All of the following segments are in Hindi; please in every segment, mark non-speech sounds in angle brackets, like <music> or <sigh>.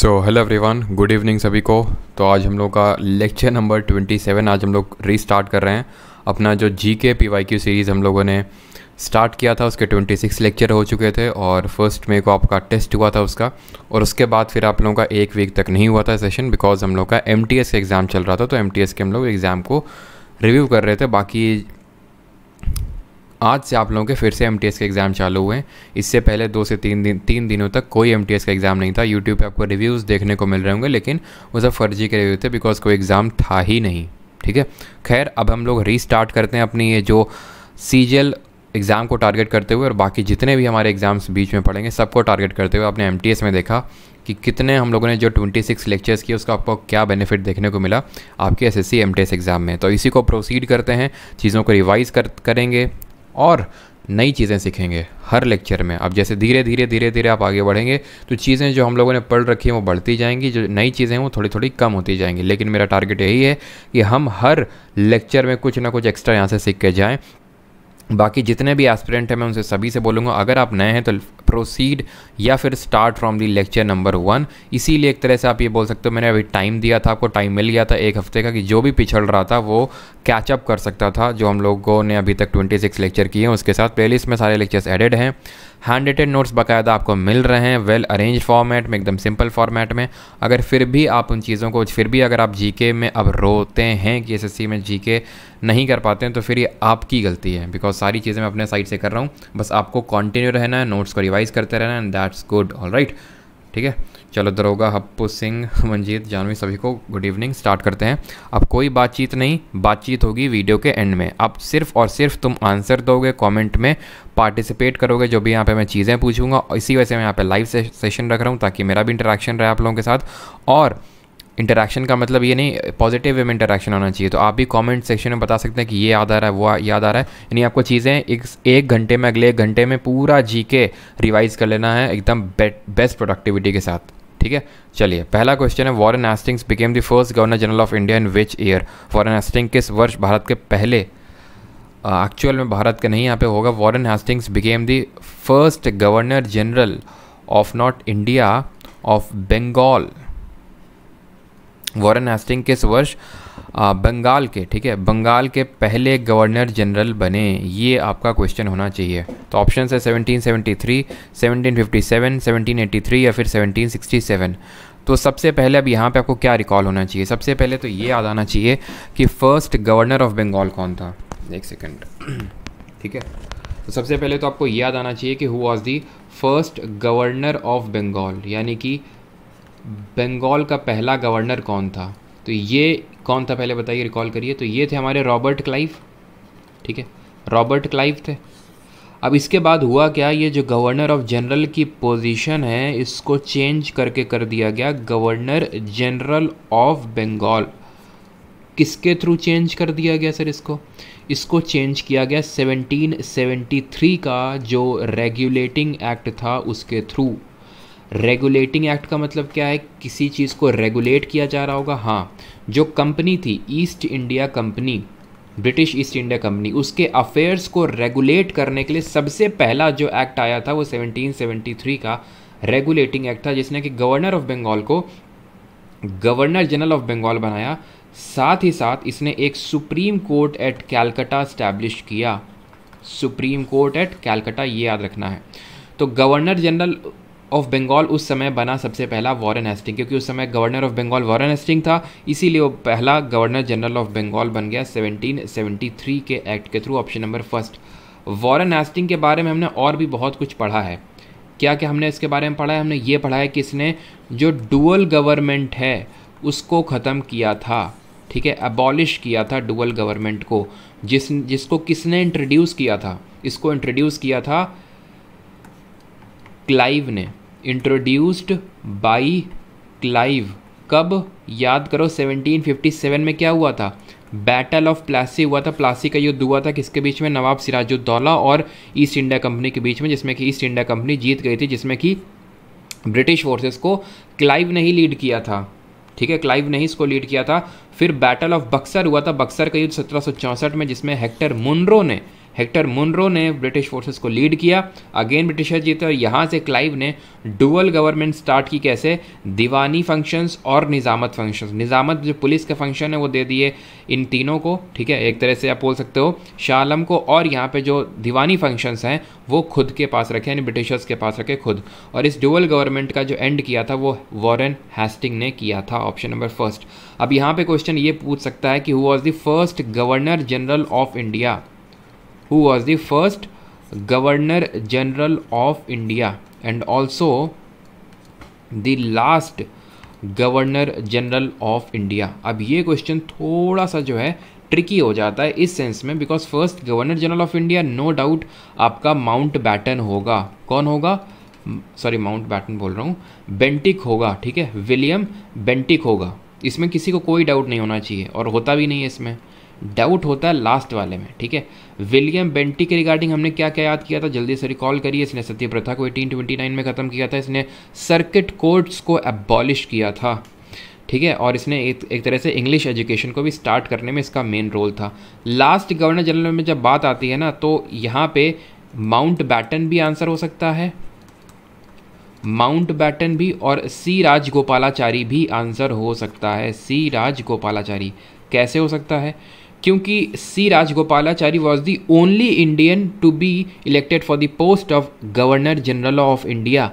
सो हेलो एवरीवन गुड इवनिंग सभी को तो आज हम लोग का लेक्चर नंबर 27 आज हम लोग रीस्टार्ट कर रहे हैं अपना जो जी के पी वाई क्यू सीरीज़ हम लोगों ने स्टार्ट किया था उसके 26 लेक्चर हो चुके थे और फर्स्ट मे को आपका टेस्ट हुआ था उसका और उसके बाद फिर आप लोगों का एक वीक तक नहीं हुआ था सेशन बिकॉज हम लोग का एम टी एस का एग्ज़ाम चल रहा था तो एम टी एस के हम लोग एग्ज़ाम को रिव्यू कर रहे थे बाकी आज से आप लोगों के फिर से एम के एग्ज़ाम चालू हुए हैं इससे पहले दो से तीन दिन तीन दिनों तक कोई एम का एग्ज़ाम नहीं था यूट्यूब पर आपको रिव्यूज़ देखने को मिल रहे होंगे लेकिन वो सब फर्जी के रिव्यू थे बिकॉज कोई एग्ज़ाम था ही नहीं ठीक है खैर अब हम लोग रीस्टार्ट करते हैं अपनी ये जो सी एग्ज़ाम को टारगेट करते हुए और बाकी जितने भी हमारे एग्ज़ाम्स बीच में पड़ेंगे सबको टारगेट करते हुए आपने एम में देखा कि कितने हम लोगों ने जो 26 लेक्चर्स किए उसका आपको क्या बेनिफिट देखने को मिला आपके एस एस एग्ज़ाम में तो इसी को प्रोसीड करते हैं चीज़ों को रिवाइज़ कर करेंगे और नई चीज़ें सीखेंगे हर लेक्चर में अब जैसे धीरे धीरे धीरे धीरे आप आगे बढ़ेंगे तो चीज़ें जो हम लोगों ने पढ़ रखी हैं वो बढ़ती जाएंगी जो नई चीज़ें हैं वो थोड़ी थोड़ी कम होती जाएंगी लेकिन मेरा टारगेट यही है कि हम हर लेक्चर में कुछ ना कुछ एक्स्ट्रा यहाँ से सीख के जाएँ बाकी जितने भी एस्पिरेंट हैं मैं उनसे सभी से बोलूँगा अगर आप नए हैं तो प्रोसीड या फिर start from the lecture number one इसीलिए एक तरह से आप ये बोल सकते हो मैंने अभी टाइम दिया था आपको टाइम मिल गया था एक हफ्ते का कि जो भी पिछड़ रहा था वो कैचअप कर सकता था जो हम लोगों ने अभी तक 26 लेक्चर किए हैं उसके साथ प्लेलिस्ट में सारे लेक्चर्स एडेड हैं हैंड रिटेड नोट्स बाकायदा आपको मिल रहे हैं वेल अरेंज फॉर्मेट में एकदम सिंपल फॉर्मेट में अगर फिर भी आप उन चीज़ों को फिर भी अगर आप जीके में अब रोते हैं कि एसएससी में जीके नहीं कर पाते हैं तो फिर ये आपकी गलती है बिकॉज सारी चीज़ें मैं अपने साइड से कर रहा हूँ बस आपको कॉन्टिन्यू रहना है नोट्स को रिवाइज़ करते रहना है and that's good all right ठीक है चलो दरोगा हप्पू सिंह मंजीत जानवी सभी को गुड इवनिंग स्टार्ट करते हैं अब कोई बातचीत नहीं बातचीत होगी वीडियो के एंड में अब सिर्फ और सिर्फ तुम आंसर दोगे कमेंट में पार्टिसिपेट करोगे जो भी यहाँ पे मैं चीज़ें पूछूंगा इसी वजह से मैं यहाँ पे लाइव सेशन रख रहा हूँ ताकि मेरा भी इंटरेक्शन रहे आप लोगों के साथ और इंटरेक्शन का मतलब ये नहीं पॉजिटिव वे में इंटरेक्शन होना चाहिए तो आप भी कमेंट सेक्शन में बता सकते हैं कि ये याद आ रहा है वो याद आ रहा है यानी आपको चीज़ें एक एक घंटे में अगले एक घंटे में पूरा जी के रिवाइज़ कर लेना है एकदम बेस्ट प्रोडक्टिविटी के साथ ठीक है चलिए पहला क्वेश्चन है Warren Hastings became the first governor general of India in which year Warren Hasting किस वर्ष भारत के पहले एक्चुअल में भारत का नहीं यहाँ पे होगा Warren Hastings became the first governor general of not India of Bengal Warren Hasting किस वर्ष आ, बंगाल के ठीक है बंगाल के पहले गवर्नर जनरल बने ये आपका क्वेश्चन होना चाहिए तो ऑप्शन है 1773, 1757, 1783 या फिर 1767 तो सबसे पहले अब यहाँ पे आपको क्या रिकॉल होना चाहिए सबसे पहले तो ये याद आना चाहिए कि फ़र्स्ट गवर्नर ऑफ बंगाल कौन था एक सेकेंड <clears throat> ठीक है तो सबसे पहले तो आपको याद आना चाहिए कि who was the first governor of Bengal यानी कि बंगाल का पहला गवर्नर कौन था तो ये कौन था पहले बताइए रिकॉल करिए तो ये थे हमारे रॉबर्ट क्लाइव ठीक है रॉबर्ट क्लाइव थे अब इसके बाद हुआ क्या ये जो गवर्नर ऑफ जनरल की पोजीशन है इसको चेंज करके कर दिया गया गवर्नर जनरल ऑफ बंगाल किसके थ्रू चेंज कर दिया गया सर इसको इसको चेंज किया गया 1773 का जो रेगुलेटिंग एक्ट था उसके थ्रू रेगुलेटिंग एक्ट का मतलब क्या है किसी चीज़ को रेगुलेट किया जा रहा होगा हाँ जो कंपनी थी East India Company British East India Company उसके अफेयर्स को रेगुलेट करने के लिए सबसे पहला जो एक्ट आया था वो 1773 का रेगुलेटिंग एक्ट था जिसने कि गवर्नर ऑफ बंगाल को गवर्नर जनरल ऑफ बंगाल बनाया साथ ही साथ इसने एक supreme court at Calcutta establish किया सुप्रीम कोर्ट एट कैलकटा ये याद रखना है तो गवर्नर जनरल ऑफ बंगाल उस समय बना सबसे पहला वॉरेन हेस्टिंग क्योंकि उस समय governor of Bengal Warren Hasting था इसीलिए वो पहला गवर्नर जनरल ऑफ बंगाल बन गया 1773 के एक्ट के through option number first Warren Hasting के बारे में हमने और भी बहुत कुछ पढ़ा है क्या क्या हमने इसके बारे में पढ़ा है हमने ये पढ़ा है कि इसने जो डुअल गवर्नमेंट है उसको ख़त्म किया था ठीक है अबॉलिश किया था डुअल गवर्नमेंट को जिस जिसको किसने इंट्रोड्यूस किया था इसको इंट्रोड्यूस किया था क्लाइव ने इंट्रोड्यूस्ड बाई क्लाइव कब याद करो 1757 में क्या हुआ था बैटल ऑफ प्लासी हुआ था प्लासी का युद्ध हुआ था किसके बीच में नवाब सिराजुद्दौला और ईस्ट इंडिया कंपनी के बीच में जिसमें कि ईस्ट इंडिया कंपनी जीत गई थी जिसमें कि ब्रिटिश फोर्सेस को क्लाइव ने ही लीड किया था ठीक है क्लाइव ने ही इसको लीड किया था फिर बैटल ऑफ बक्सर हुआ था बक्सर का युद्ध सत्रह में जिसमें हेक्टर मुनरो ने हेक्टर मुनरो ने ब्रिटिश फोर्सेस को लीड किया अगेन ब्रिटिशर जीते और यहाँ से क्लाइव ने डुअल गवर्नमेंट स्टार्ट की कैसे दीवानी फंक्शंस और निज़ामत फंक्शंस निज़ामत जो पुलिस के फंक्शन है वो दे दिए इन तीनों को ठीक है एक तरह से आप बोल सकते हो शालम को और यहाँ पर जो दीवानी फंक्शंस हैं वो खुद के पास रखे यानी ब्रिटिशर्स के पास रखे खुद और इस डुअल गवर्नमेंट का जो एंड किया था वो वॉरन हैस्टिंग ने किया था ऑप्शन नंबर फर्स्ट अब यहाँ पे क्वेश्चन ये पूछ सकता है कि who was the first governor general of India who was the first governor general of India and also the last governor general of India अब ये क्वेश्चन थोड़ा सा जो है ट्रिकी हो जाता है इस सेंस में because first governor general of India no doubt आपका माउंट बैटन होगा कौन होगा सॉरी माउंट बैटन बोल रहा हूँ बेंटिक होगा ठीक है विलियम बेंटिक होगा इसमें किसी को कोई डाउट नहीं होना चाहिए और होता भी नहीं है इसमें डाउट होता है लास्ट वाले में ठीक है विलियम बेंटी के रिगार्डिंग हमने क्या क्या याद किया था जल्दी से रिकॉल करिए इसने सत्य प्रथा को 1829 में ख़त्म किया था इसने सर्किट कोर्ट्स को एबॉलिश किया था ठीक है और इसने एक एक तरह से इंग्लिश एजुकेशन को भी स्टार्ट करने में इसका मेन रोल था लास्ट गवर्नर जनरल में जब बात आती है ना तो यहाँ पे माउंट बैटन भी आंसर हो सकता है माउंट बैटन भी और सी राजगोपालाचारी भी आंसर हो सकता है सी राजगोपालाचारी कैसे हो सकता है क्योंकि C Rajagopalachari was the only Indian to be elected for the post of governor general of India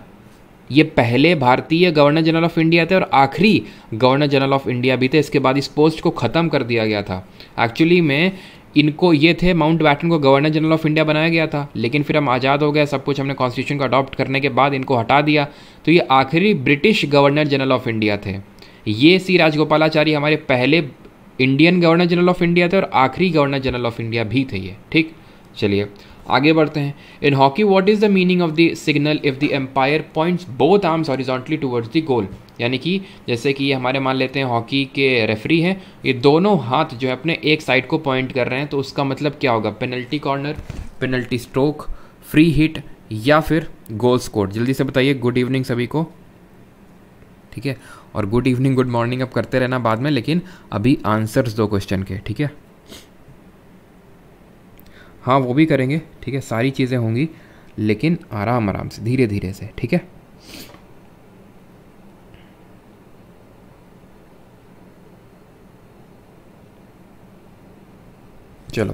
ये पहले भारतीय गवर्नर जनरल ऑफ इंडिया थे और आखिरी गवर्नर जनरल ऑफ इंडिया भी थे इसके बाद इस पोस्ट को ख़त्म कर दिया गया था एक्चुअली में इनको ये थे माउंट बैटन को गवर्नर जनरल ऑफ इंडिया बनाया गया था लेकिन फिर हम आज़ाद हो गए सब कुछ हमने कॉन्स्टिट्यूशन को अडॉप्ट करने के बाद इनको हटा दिया तो ये आखिरी British governor general of India थे ये सी राजगोपालाचारी हमारे पहले Indian governor general of India थे और आखिरी गवर्नर जनरल ऑफ इंडिया भी थे ये ठीक चलिए आगे बढ़ते हैं in hockey what is the meaning of the signal if the umpire points both arms horizontally towards the goal यानी कि जैसे कि ये हमारे मान लेते हैं हॉकी के रेफरी हैं ये दोनों हाथ जो है अपने एक साइड को पॉइंट कर रहे हैं तो उसका मतलब क्या होगा penalty corner penalty stroke free hit या फिर गोल स्कोर जल्दी से बताइए गुड इवनिंग सभी को ठीक है और गुड इवनिंग गुड मॉर्निंग अब करते रहना बाद में लेकिन अभी आंसर्स दो क्वेश्चन के ठीक है हाँ वो भी करेंगे ठीक है सारी चीज़ें होंगी लेकिन आराम आराम से धीरे धीरे से ठीक है चलो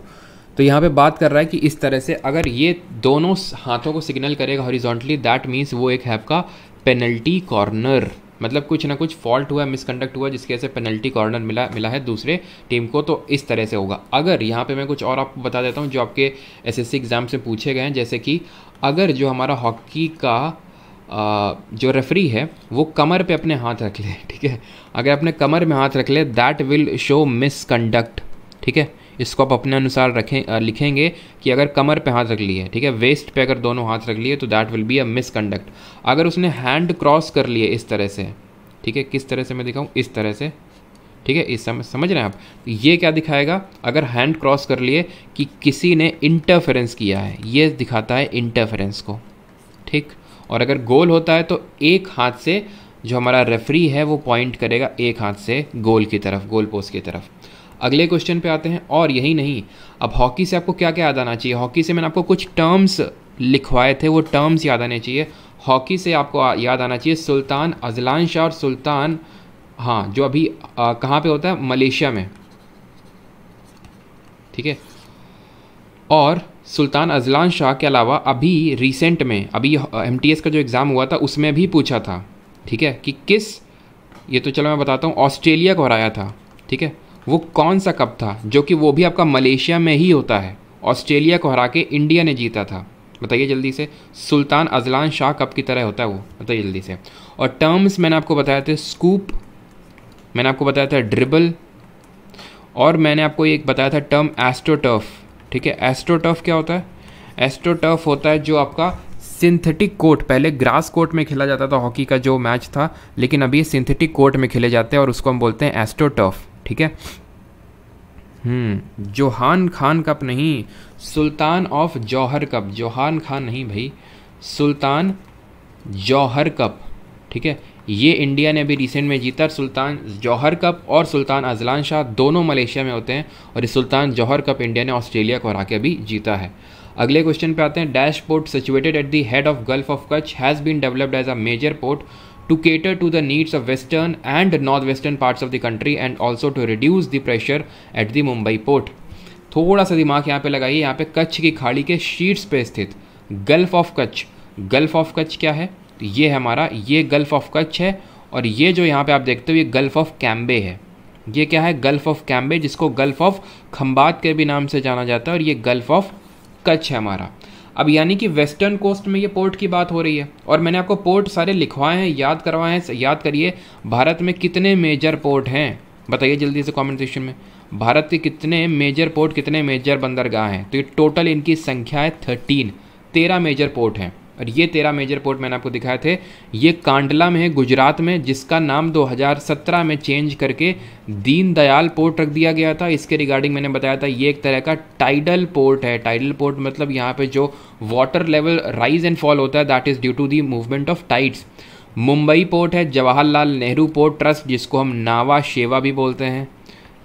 तो यहाँ पे बात कर रहा है कि इस तरह से अगर ये दोनों हाथों को सिग्नल करेगा हॉरिजॉन्टली दैट मीन्स वो एक है आपका पेनल्टी कॉर्नर मतलब कुछ ना कुछ फॉल्ट हुआ मिसकंडक्ट हुआ जिसकी वजह से पेनल्टी कॉर्नर मिला मिला है दूसरे टीम को तो इस तरह से होगा अगर यहाँ पे मैं कुछ और आपको बता देता हूँ जो आपके एसएससी एग्ज़ाम से पूछे गए हैं जैसे कि अगर जो हमारा हॉकी का आ, जो रेफरी है वो कमर पे अपने हाथ रख ले ठीक है अगर अपने कमर में हाथ रख ले दैट विल शो मिसकंडक्ट ठीक है इसको आप अपने अनुसार रखें लिखेंगे कि अगर कमर पे हाथ रख लिए ठीक है वेस्ट पे अगर दोनों हाथ रख लिए तो that will be a misconduct अगर उसने हैंड क्रॉस कर लिए इस तरह से ठीक है किस तरह से मैं दिखाऊँ इस तरह से ठीक है इस समय समझ रहे हैं आप ये क्या दिखाएगा अगर हैंड क्रॉस कर लिए कि किसी ने इंटरफेरेंस किया है ये दिखाता है इंटरफेरेंस को ठीक और अगर गोल होता है तो एक हाथ से जो हमारा रेफरी है वो पॉइंट करेगा एक हाथ से गोल की तरफ गोल पोस्ट की तरफ अगले क्वेश्चन पे आते हैं और यही नहीं अब हॉकी से आपको क्या क्या याद आना चाहिए हॉकी से मैंने आपको कुछ टर्म्स लिखवाए थे वो टर्म्स याद आने चाहिए हॉकी से आपको याद आना चाहिए सुल्तान अजलान शाह और सुल्तान हाँ जो अभी कहाँ पे होता है मलेशिया में ठीक है और सुल्तान अजलान शाह के अलावा अभी रिसेंट में अभी एम का जो एग्ज़ाम हुआ था उसमें भी पूछा था ठीक है कि किस ये तो चलो मैं बताता हूँ ऑस्ट्रेलिया को हराया था ठीक है वो कौन सा कप था जो कि वो भी आपका मलेशिया में ही होता है ऑस्ट्रेलिया को हरा के इंडिया ने जीता था बताइए जल्दी से सुल्तान अजलान शाह कप की तरह होता है वो बताइए जल्दी से और टर्म्स मैंने आपको बताया थे स्कूप मैंने आपको बताया था ड्रिबल और मैंने आपको एक बताया था टर्म एस्ट्रोटर्फ ठीक है एस्ट्रोटर्फ क्या होता है एस्ट्रोटर्फ होता है जो आपका सिंथेटिक कोर्ट पहले ग्रास कोर्ट में खेला जाता था हॉकी का जो मैच था लेकिन अभी सिंथेटिक कोर्ट में खेले जाते हैं और उसको हम बोलते हैं एस्ट्रोटर्फ ठीक है हम्म, जोहान खान कप नहीं Sultan of Johor cup Johan Khan नहीं भाई सुल्तान जौहर कप ठीक है ये इंडिया ने अभी रिसेंट में जीता सुल्तान जौहर कप और सुल्तान अजलान शाह दोनों मलेशिया में होते हैं और इस सुल्तान जौहर कप इंडिया ने ऑस्ट्रेलिया को हरा के अभी जीता है अगले क्वेश्चन पे आते हैं dash port situated at the head of gulf of Kutch has been developed as a major port to cater to the needs of western and northwestern parts of the country and also to reduce the pressure at the Mumbai port. थोड़ा सा दिमाग यहाँ पे लगाइए यहाँ पे कच्छ की खाड़ी के शीर्ष पे स्थित gulf of Kutch gulf of Kutch क्या है तो ये है हमारा ये गल्फ ऑफ कच्छ है और ये जो यहाँ पे आप देखते हो ये गल्फ ऑफ कैम्बे है ये क्या है गल्फ ऑफ कैम्बे जिसको गल्फ ऑफ खम्बात के भी नाम से जाना जाता है और ये गल्फ ऑफ कच्छ है हमारा अब यानी कि वेस्टर्न कोस्ट में ये पोर्ट की बात हो रही है और मैंने आपको पोर्ट सारे लिखवाए हैं याद करवाए हैं याद करिए भारत में कितने मेजर पोर्ट हैं बताइए जल्दी से कॉमेंट सेक्शन में भारत के कितने मेजर पोर्ट कितने मेजर बंदरगाह हैं तो ये टोटल इनकी संख्या है थर्टीन तेरह मेजर पोर्ट हैं और ये तेरह मेजर पोर्ट मैंने आपको दिखाए थे ये कांडला में है गुजरात में जिसका नाम 2017 में चेंज करके दीनदयाल पोर्ट रख दिया गया था इसके रिगार्डिंग मैंने बताया था ये एक तरह का टाइडल पोर्ट है टाइडल पोर्ट मतलब यहाँ पे जो water level rise and fall होता है that is due to the movement of tides Mumbai port है जवाहरलाल नेहरू पोर्ट ट्रस्ट जिसको हम नावा शेवा भी बोलते हैं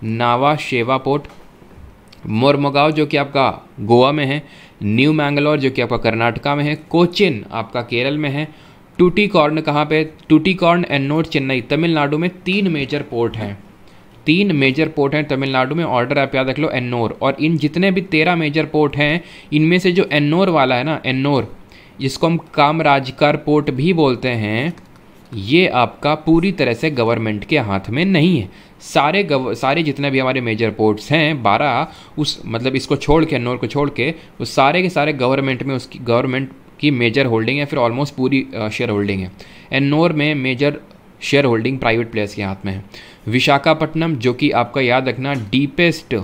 नावा शेवा पोर्ट मोरमगाव जो कि आपका गोवा में है न्यू मैंगलोर जो कि आपका कर्नाटका में है कोचिन आपका केरल में है टूटीकॉर्न कहाँ पे टूटीकॉर्न एनोड चेन्नई तमिलनाडु में तीन मेजर पोर्ट हैं तीन मेजर पोर्ट हैं तमिलनाडु में ऑर्डर आप याद रख लो एन्नोर और इन जितने भी तेरह मेजर पोर्ट हैं इनमें से जो एन्नोर वाला है ना एन्नोर जिसको हम कामराजकार पोर्ट भी बोलते हैं ये आपका पूरी तरह से गवर्नमेंट के हाथ में नहीं है सारे गव सारे जितने भी हमारे मेजर पोर्ट्स हैं बारह उस मतलब इसको छोड़ के अन्नौर को छोड़ के उस सारे के सारे गवर्नमेंट में उसकी गवर्नमेंट की मेजर होल्डिंग है फिर ऑलमोस्ट पूरी शेयर होल्डिंग है एन्नौर में major share holding private players के हाथ में है विशाखापट्टनम जो कि आपका याद रखना डीपेस्ट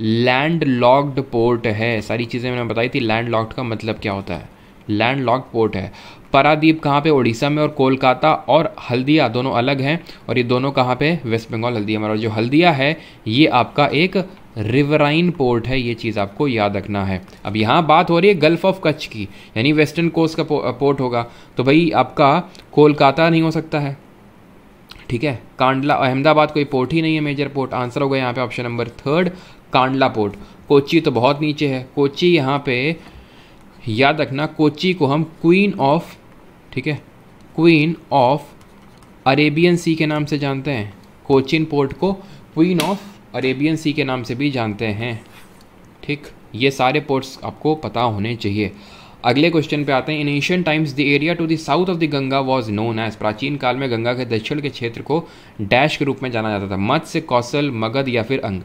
लैंड लॉक्ड पोर्ट है सारी चीज़ें मैंने बताई थी लैंड लॉक्ड का मतलब क्या होता है लैंड लॉक्ड पोर्ट है पारादीप कहाँ पे उड़ीसा में और कोलकाता और हल्दिया दोनों अलग हैं और ये दोनों कहाँ पे वेस्ट बंगाल हल्दिया में और जो हल्दिया है ये आपका एक रिवराइन पोर्ट है ये चीज़ आपको याद रखना है अब यहाँ बात हो रही है गल्फ ऑफ कच्छ की यानी वेस्टर्न कोस्ट का पो, पोर्ट होगा तो भाई आपका कोलकाता नहीं हो सकता है ठीक है कांडला अहमदाबाद कोई पोर्ट ही नहीं है मेजर पोर्ट आंसर होगा यहाँ पे option number third Kandla port Kochi तो बहुत नीचे है कोची यहाँ पे याद रखना कोची को हम क्वीन ऑफ ठीक है क्वीन ऑफ अरेबियन सी के नाम से जानते हैं कोचिन पोर्ट को क्वीन ऑफ अरेबियन सी के नाम से भी जानते हैं ठीक ये सारे पोर्ट्स आपको पता होने चाहिए अगले क्वेश्चन पे आते हैं in ancient times the area to the south of the Ganga was known as प्राचीन काल में गंगा के दक्षिण के क्षेत्र को डैश के रूप में जाना जाता था मत्स्य कौशल मगध या फिर अंग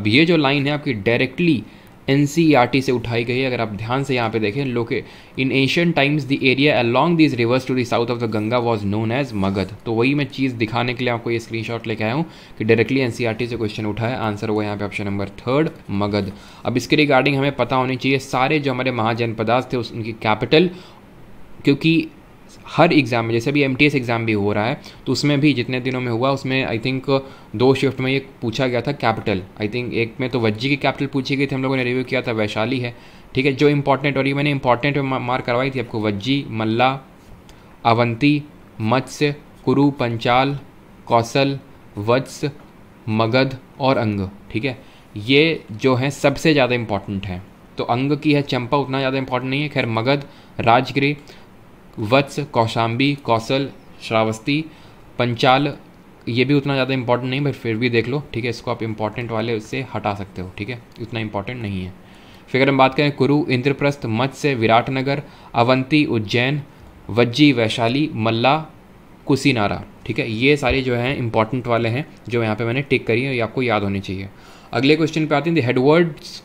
अब ये जो लाइन है आपकी डायरेक्टली एन e से उठाई गई है अगर आप ध्यान से यहाँ पे देखें लोके in ancient times the area along this rivers to the south of the Ganga was known as Magadh तो वही मैं चीज़ दिखाने के लिए आपको ये स्क्रीन शॉट लेके आया हूँ कि डायरेक्टली एन e से क्वेश्चन उठा है आंसर हुआ यहाँ पे ऑप्शन नंबर थर्ड मगध अब इसके रिगार्डिंग हमें पता होनी चाहिए सारे जो हमारे महाजनपदास थे उसकी उनकी कैपिटल क्योंकि हर एग्ज़ाम में जैसे अभी एम एग्ज़ाम भी हो रहा है तो उसमें भी जितने दिनों में हुआ उसमें आई थिंक दो शिफ्ट में ये पूछा गया था कैपिटल आई थिंक एक में तो वज्जी की कैपिटल पूछी गई थी हम लोगों ने रिव्यू किया था वैशाली है ठीक है जो इंपॉर्टेंट और ये मैंने इंपॉर्टेंट मार्क करवाई थी आपको वज्जी मल्ला अवंती मत्स्य कुरु पंचाल कौशल वत्स मगध और अंग ठीक है ये जो हैं सबसे ज़्यादा इंपॉर्टेंट हैं तो अंग की है चंपा उतना ज़्यादा इंपॉर्टेंट नहीं है खैर मगध राजगिरी वत्स कौशाम्बी कौशल श्रावस्ती पंचाल ये भी उतना ज़्यादा इंपॉर्टेंट नहीं बट फिर भी देख लो ठीक है इसको आप इंपॉर्टेंट वाले से हटा सकते हो ठीक है इतना इंपॉर्टेंट नहीं है फिर अगर हम बात करें कुरु इंद्रप्रस्थ मत्स्य विराटनगर अवंती उज्जैन वज्जी वैशाली मल्ला कुसीनारा ठीक है ये सारे जो हैं इंपॉर्टेंट वाले हैं जो यहाँ पे मैंने टिक करी है ये आपको याद होनी चाहिए अगले क्वेश्चन पे आते हैं the headwards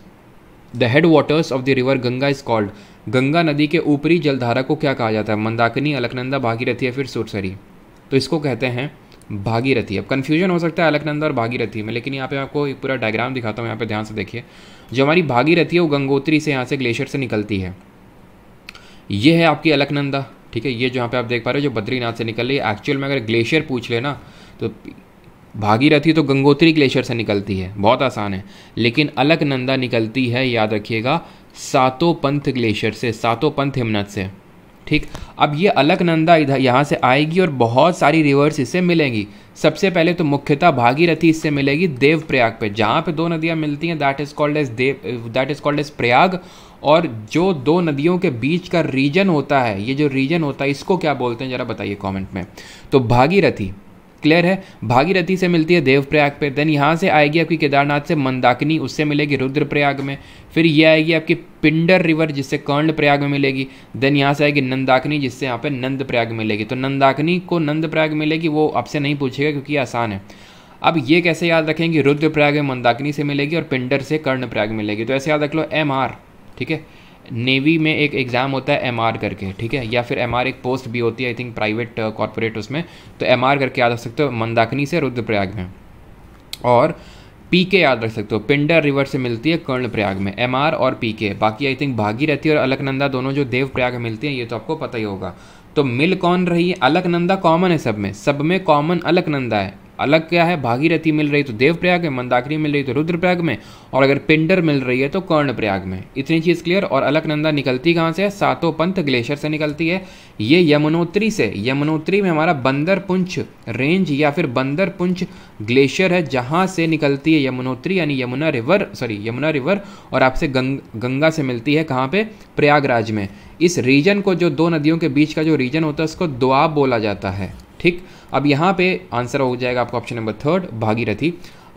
the head waters of the river Ganga is called Ganga नदी के ऊपरी जलधारा को क्या कहा जाता है मंदाकिनी अलकनंदा भागीरथी या फिर सुरसरी तो इसको कहते हैं भागीरथी अब कन्फ्यूजन हो सकता है अलकनंदा और भागीरथी में लेकिन यहाँ पे आपको एक पूरा डायग्राम दिखाता हूँ यहाँ पे ध्यान से देखिए जो हमारी भागीरथी है वो गंगोत्री से यहाँ से ग्लेशियर से निकलती है ये है आपकी अलकनंदा ठीक है ये जहाँ पे आप देख पा रहे हो जो बद्रीनाथ से निकल रही है एक्चुअल में अगर ग्लेशियर पूछ लेना तो भागीरथी तो गंगोत्री ग्लेशियर से निकलती है बहुत आसान है लेकिन अलकनंदा निकलती है याद रखिएगा सातों पंथ ग्लेशियर से सातों पंथ हिमनत से ठीक अब ये अलकनंदा इधर यहाँ से आएगी और बहुत सारी रिवर्स इससे मिलेंगी सबसे पहले तो मुख्यतः भागीरथी इससे मिलेगी देव प्रयाग पे जहाँ पे दो नदियाँ मिलती हैं that is called as Dev that is called as Prayag और जो दो नदियों के बीच का रीजन होता है ये जो रीजन होता है इसको क्या बोलते हैं ज़रा बताइए कॉमेंट में तो भागीरथी क्लियर है भागीरथी से मिलती है देवप्रयाग पे देन यहाँ से आएगी आपकी केदारनाथ से मंदाकिनी उससे मिलेगी रुद्रप्रयाग में फिर ये आएगी आपकी पिंडर रिवर जिससे कर्ण प्रयाग में मिलेगी देन यहाँ से आएगी नंदाकिनी जिससे यहाँ पे नंद प्रयाग मिलेगी तो नंदाकिनी को नंद प्रयाग मिलेगी वो आपसे नहीं पूछेगा क्योंकि आसान है अब ये कैसे याद रखेंगे रुद्रप्रयाग में मंदाकिनी से मिलेगी और पिंडर से कर्ण प्रयाग मिलेगी तो ऐसे याद रख लो एम ठीक है नेवी में एक एग्ज़ाम होता है एम करके ठीक है या फिर एम एक पोस्ट भी होती है आई थिंक प्राइवेट कॉरपोरेट उसमें तो एम करके याद रख सकते हो मंदाकिनी से रुद्रप्रयाग में और पी के याद रख सकते हो पिंडर रिवर से मिलती है कर्णप्रयाग में एम और पी के बाकी आई थिंक भागीरथी और अलकनंदा दोनों जो देवप्रयाग में मिलती हैं ये तो आपको पता ही होगा तो मिल कौन रही है अलकनंदा कॉमन है सब में सब में कॉमन अलकनंदा है अलग क्या है भागीरथी मिल रही तो देवप्रयाग में मंदाकिनी मिल रही तो रुद्रप्रयाग में और अगर पिंडर मिल रही है तो कर्णप्रयाग में इतनी चीज़ क्लियर और अलकनंदा निकलती कहाँ से है सातों पंथ ग्लेशियर से निकलती है ये यमुनोत्री से यमुनोत्री में हमारा बंदर रेंज या फिर बंदर पुंछ ग्लेशियर है जहाँ से निकलती है यमुनोत्री यानी Yamuna river sorry Yamuna river और आपसे गंग, गंगा से मिलती है कहाँ पर प्रयागराज में इस रीजन को जो दो नदियों के बीच का जो रीजन होता है उसको दुआब बोला जाता है ठीक अब यहाँ पे आंसर हो जाएगा आपका ऑप्शन नंबर थर्ड भागीरथी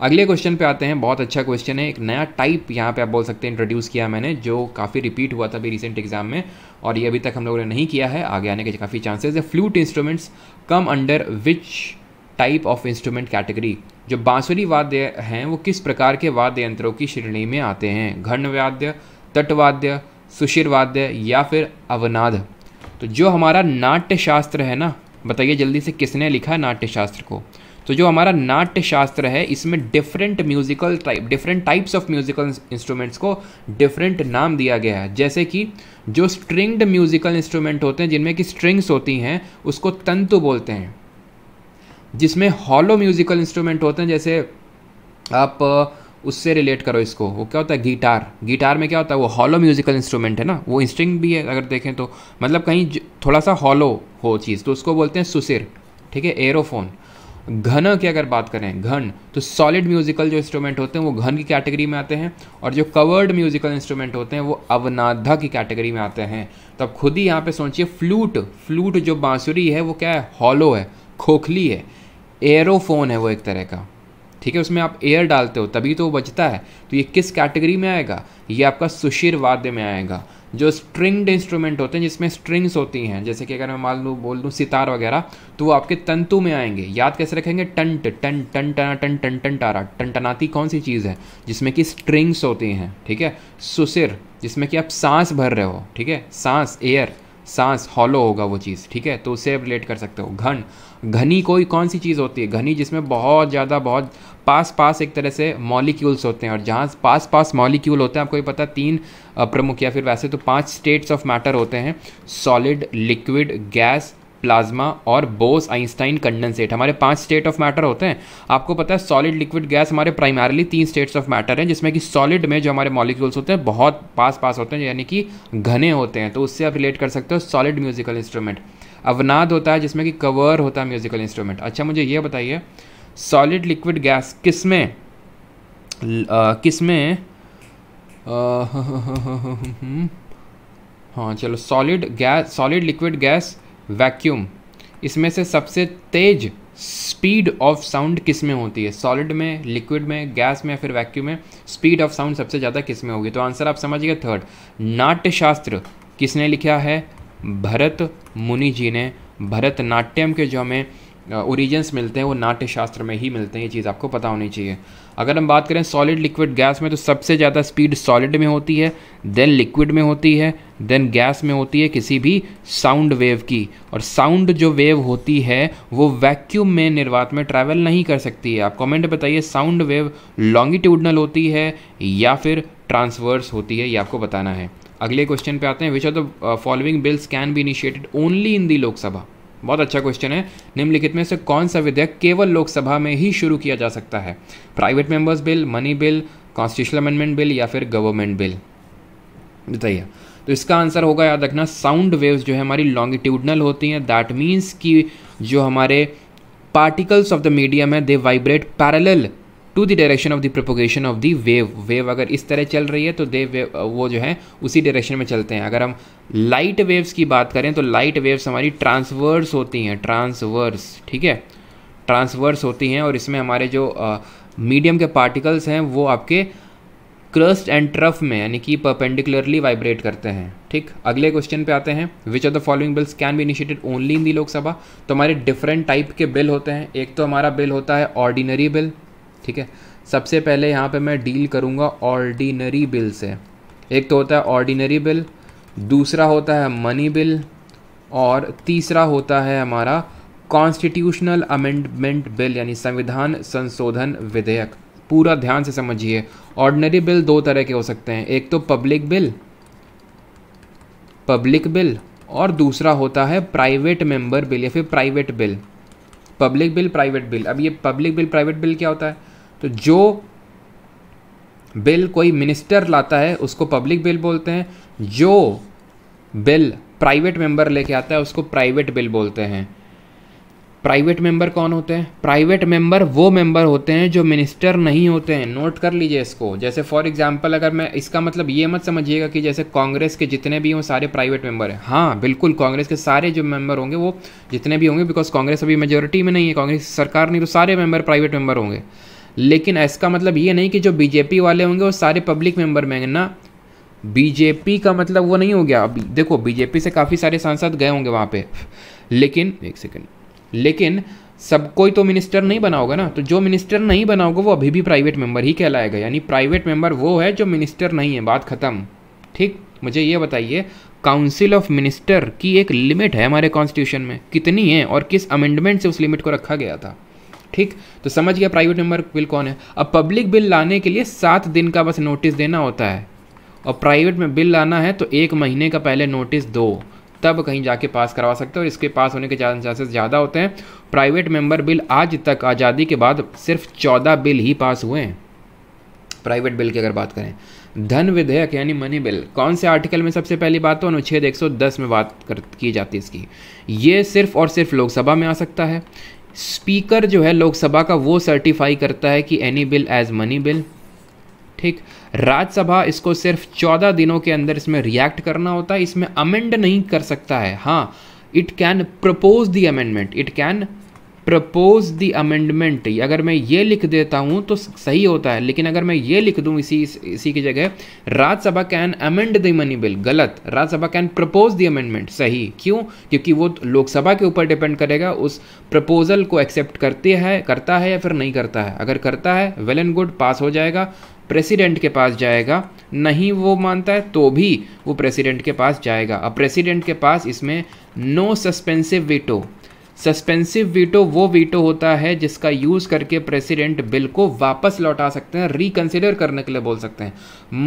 अगले क्वेश्चन पे आते हैं बहुत अच्छा क्वेश्चन है एक नया टाइप यहाँ पे आप बोल सकते हैं इंट्रोड्यूस किया मैंने जो काफ़ी रिपीट हुआ था अभी रिसेंट एग्जाम में और ये अभी तक हम लोगों ने नहीं किया है आगे आने के काफ़ी चांसेस है flute instruments come under which type of instrument category जो बांसुरी वाद्य हैं वो किस प्रकार के वाद्य यंत्रों की श्रेणी में आते हैं घन वाद्य तटवाद्य सुशीरवाद्य वाद्य या फिर अवनाद तो जो हमारा नाट्य शास्त्र है ना बताइए जल्दी से किसने लिखा नाट्यशास्त्र को तो जो हमारा नाट्य शास्त्र है इसमें different musical type different types of musical instruments को डिफरेंट नाम दिया गया है जैसे कि जो स्ट्रिंग्ड म्यूजिकल इंस्ट्रूमेंट होते हैं जिनमें कि स्ट्रिंग्स होती हैं उसको तंतु बोलते हैं जिसमें हॉलो म्यूजिकल इंस्ट्रूमेंट होते हैं जैसे आप उससे रिलेट करो इसको वो क्या होता है गिटार गिटार में क्या होता है वो हॉलो म्यूजिकल इंस्ट्रूमेंट है ना वो इंस्ट्रिंग भी है अगर देखें तो मतलब कहीं थोड़ा सा हॉलो हो चीज़ तो उसको बोलते हैं सुसिर ठीक है एरोफोन घन की अगर बात करें घन तो सॉलिड म्यूजिकल जो इंस्ट्रूमेंट होते हैं वो घन की कैटेगरी में आते हैं और जो कवर्ड म्यूजिकल इंस्ट्रूमेंट होते हैं वो अवनाधा की कैटेगरी में आते हैं तो आप खुद ही यहाँ पे सोचिए फ्लूट फ्लूट जो बांसुरी है वो क्या है हॉलो है खोखली है एरोफोन है वो एक तरह का ठीक है उसमें आप एयर डालते हो तभी तो वो बजता है तो ये किस कैटेगरी में आएगा ये आपका सुशीर वाद्य में आएगा जो स्ट्रिंग्ड इंस्ट्रूमेंट होते हैं जिसमें स्ट्रिंग्स होती हैं जैसे कि अगर मैं मान लूँ बोल दूँ सितार वगैरह तो वो आपके तंतु में आएंगे याद कैसे रखेंगे टंट टन टन टना टन टन टन टारा टन टनाती कौन सी चीज़ है जिसमें कि स्ट्रिंग्स होती हैं ठीक है सुसिर जिसमें कि आप सांस भर रहे हो ठीक है सांस एयर सांस हॉलो होगा वो चीज़ ठीक है तो उसे रिलेट कर सकते हो घन घनी कोई कौन सी चीज़ होती है घनी जिसमें बहुत ज़्यादा बहुत पास पास एक तरह से मॉलिक्यूल्स होते हैं और जहाँ पास पास मॉलिक्यूल होते हैं आपको ये पता है तीन प्रमुख या फिर वैसे तो पांच स्टेट्स ऑफ मैटर होते हैं सॉलिड लिक्विड गैस प्लाज्मा और बोस आइंस्टाइन कंडेंसेट हमारे पांच स्टेट ऑफ मैटर होते हैं आपको पता है सॉलिड लिक्विड गैस हमारे प्राइमरली तीन स्टेट्स ऑफ मैटर हैं जिसमें कि सॉलिड में जो हमारे मॉलिक्यूल्स होते हैं बहुत पास पास होते हैं यानी कि घने होते हैं तो उससे आप रिलेट कर सकते हो सॉलिड म्यूजिकल इंस्ट्रूमेंट अवनाद होता है जिसमें कि कवर होता है म्यूज़िकल इंस्ट्रूमेंट अच्छा मुझे ये बताइए सॉलिड लिक्विड गैस किस में किस में <laughs> हाँ चलो solid gas solid liquid gas vacuum इसमें से सबसे तेज स्पीड ऑफ साउंड किस में होती है सॉलिड में लिक्विड में गैस में या फिर वैक्यूम में स्पीड ऑफ साउंड सबसे ज़्यादा किस में होगी तो आंसर आप समझिए थर्ड नाट्यशास्त्र किसने लिखा है भरत मुनि जी ने भरतनाट्यम के जो हमें ओरिजिन्स मिलते हैं वो नाट्य शास्त्र में ही मिलते हैं ये चीज़ आपको पता होनी चाहिए अगर हम बात करें सॉलिड लिक्विड गैस में तो सबसे ज़्यादा स्पीड सॉलिड में होती है देन लिक्विड में होती है देन गैस में होती है किसी भी साउंड वेव की और साउंड जो वेव होती है वो वैक्यूम में निर्वात में ट्रैवल नहीं कर सकती है आप कमेंट बताइए साउंड वेव लॉन्गिट्यूडनल होती है या फिर ट्रांसवर्स होती है ये आपको बताना है अगले क्वेश्चन पे आते हैं which are the following bills can be initiated only in the Lok Sabha बहुत अच्छा क्वेश्चन है निम्नलिखित में से कौन सा विधेयक केवल लोकसभा में ही शुरू किया जा सकता है private members bill money bill constitution amendment bill या फिर गवर्नमेंट बिल बताइए तो इसका आंसर होगा याद रखना साउंड वेव्स जो है हमारी लॉन्गिट्यूडनल होती हैं दैट मीन्स कि जो हमारे पार्टिकल्स ऑफ द मीडियम है they vibrate parallel to the direction of the propagation of the wave wave अगर इस तरह चल रही है तो दे वेव वो जो है उसी डायरेक्शन में चलते हैं अगर हम लाइट वेव्स की बात करें तो लाइट वेव्स हमारी ट्रांसवर्स होती हैं ट्रांसवर्स ठीक है ट्रांसवर्स होती हैं और इसमें हमारे जो मीडियम uh, के पार्टिकल्स हैं वो आपके क्रस्ट एंड ट्रफ में यानी कि परपेंडिकुलरली वाइब्रेट करते हैं ठीक अगले क्वेश्चन पे आते हैं which of the following bills can be initiated only in the Lok Sabha तो हमारे डिफरेंट टाइप के बिल होते हैं एक तो हमारा बिल होता है ऑर्डिनरी बिल ठीक है सबसे पहले यहाँ पे मैं डील करूँगा ऑर्डिनरी बिल से एक तो होता है ऑर्डिनरी बिल दूसरा होता है मनी बिल और तीसरा होता है हमारा कॉन्स्टिट्यूशनल अमेंडमेंट बिल यानी संविधान संशोधन विधेयक पूरा ध्यान से समझिए ऑर्डिनरी बिल दो तरह के हो सकते हैं एक तो पब्लिक बिल पब्लिक बिल और दूसरा होता है प्राइवेट मेंबर बिल या फिर private bill public bill private bill अब ये पब्लिक बिल प्राइवेट बिल क्या होता है तो जो बिल कोई मिनिस्टर लाता है उसको पब्लिक बिल बोलते हैं जो बिल प्राइवेट मेंबर लेके आता है उसको प्राइवेट बिल बोलते हैं प्राइवेट मेंबर कौन होते हैं प्राइवेट मेंबर वो मेंबर होते हैं जो मिनिस्टर नहीं होते हैं नोट कर लीजिए इसको जैसे फॉर एग्जांपल अगर मैं इसका मतलब ये मत समझिएगा कि जैसे कांग्रेस के जितने भी हों सारे प्राइवेट मेंबर हैं हाँ बिल्कुल कांग्रेस के सारे जो मेंबर होंगे वो जितने भी होंगे बिकॉज कांग्रेस अभी मेजोरिटी में नहीं है कांग्रेस सरकार नहीं तो सारे मेंबर प्राइवेट मेंबर होंगे लेकिन इसका मतलब ये नहीं कि जो बीजेपी वाले होंगे वो सारे पब्लिक मेंबर में होंगे ना बीजेपी का मतलब वो नहीं हो गया अभी देखो बीजेपी से काफ़ी सारे सांसद गए होंगे वहाँ पे लेकिन एक सेकेंड लेकिन सब कोई तो मिनिस्टर नहीं बना होगा ना तो जो मिनिस्टर नहीं बना होगा वो अभी भी प्राइवेट मेंबर ही कहलाएगा यानी प्राइवेट मेंबर वो है जो मिनिस्टर नहीं है बात ख़त्म ठीक मुझे ये बताइए काउंसिल ऑफ मिनिस्टर की एक लिमिट है हमारे कॉन्स्टिट्यूशन में कितनी है और किस अमेंडमेंट से उस लिमिट को रखा गया था ठीक तो समझ गया प्राइवेट मेंबर बिल कौन है अब पब्लिक बिल लाने के लिए सात दिन का बस नोटिस देना होता है और प्राइवेट में बिल लाना है तो एक महीने का पहले नोटिस दो तब कहीं जाके पास करवा सकते हो और इसके पास होने के चांसेस ज़्यादा होते हैं प्राइवेट मेंबर बिल आज तक आज़ादी के बाद सिर्फ चौदह बिल ही पास हुए हैं प्राइवेट बिल की अगर बात करें धन विधेयक यानी मनी बिल कौन से आर्टिकल में सबसे पहली बात तो अनुच्छेद 110 में बात कर की जाती है इसकी ये सिर्फ और सिर्फ लोकसभा में आ सकता है स्पीकर जो है लोकसभा का वो सर्टिफाई करता है कि any bill as money bill ठीक राज्यसभा इसको सिर्फ चौदह दिनों के अंदर इसमें रिएक्ट करना होता है इसमें अमेंड नहीं कर सकता है हाँ it can propose the amendment it can propose the amendment अगर मैं ये लिख देता हूँ तो सही होता है लेकिन अगर मैं ये लिख दूँ इसी इसी की जगह Rajya Sabha can amend the money bill गलत Rajya Sabha can propose the amendment सही क्यों क्योंकि वो लोकसभा के ऊपर डिपेंड करेगा उस प्रपोजल को एक्सेप्ट करते है करता है या फिर नहीं करता है अगर करता है वेल एंड गुड पास हो जाएगा प्रेसिडेंट के पास जाएगा नहीं वो मानता है तो भी वो प्रेसिडेंट के पास जाएगा अब प्रेसिडेंट के पास इसमें no suspensive veto suspensive veto वो वीटो होता है जिसका यूज़ करके प्रेसिडेंट बिल को वापस लौटा सकते हैं रिकन्सिडर करने के लिए बोल सकते हैं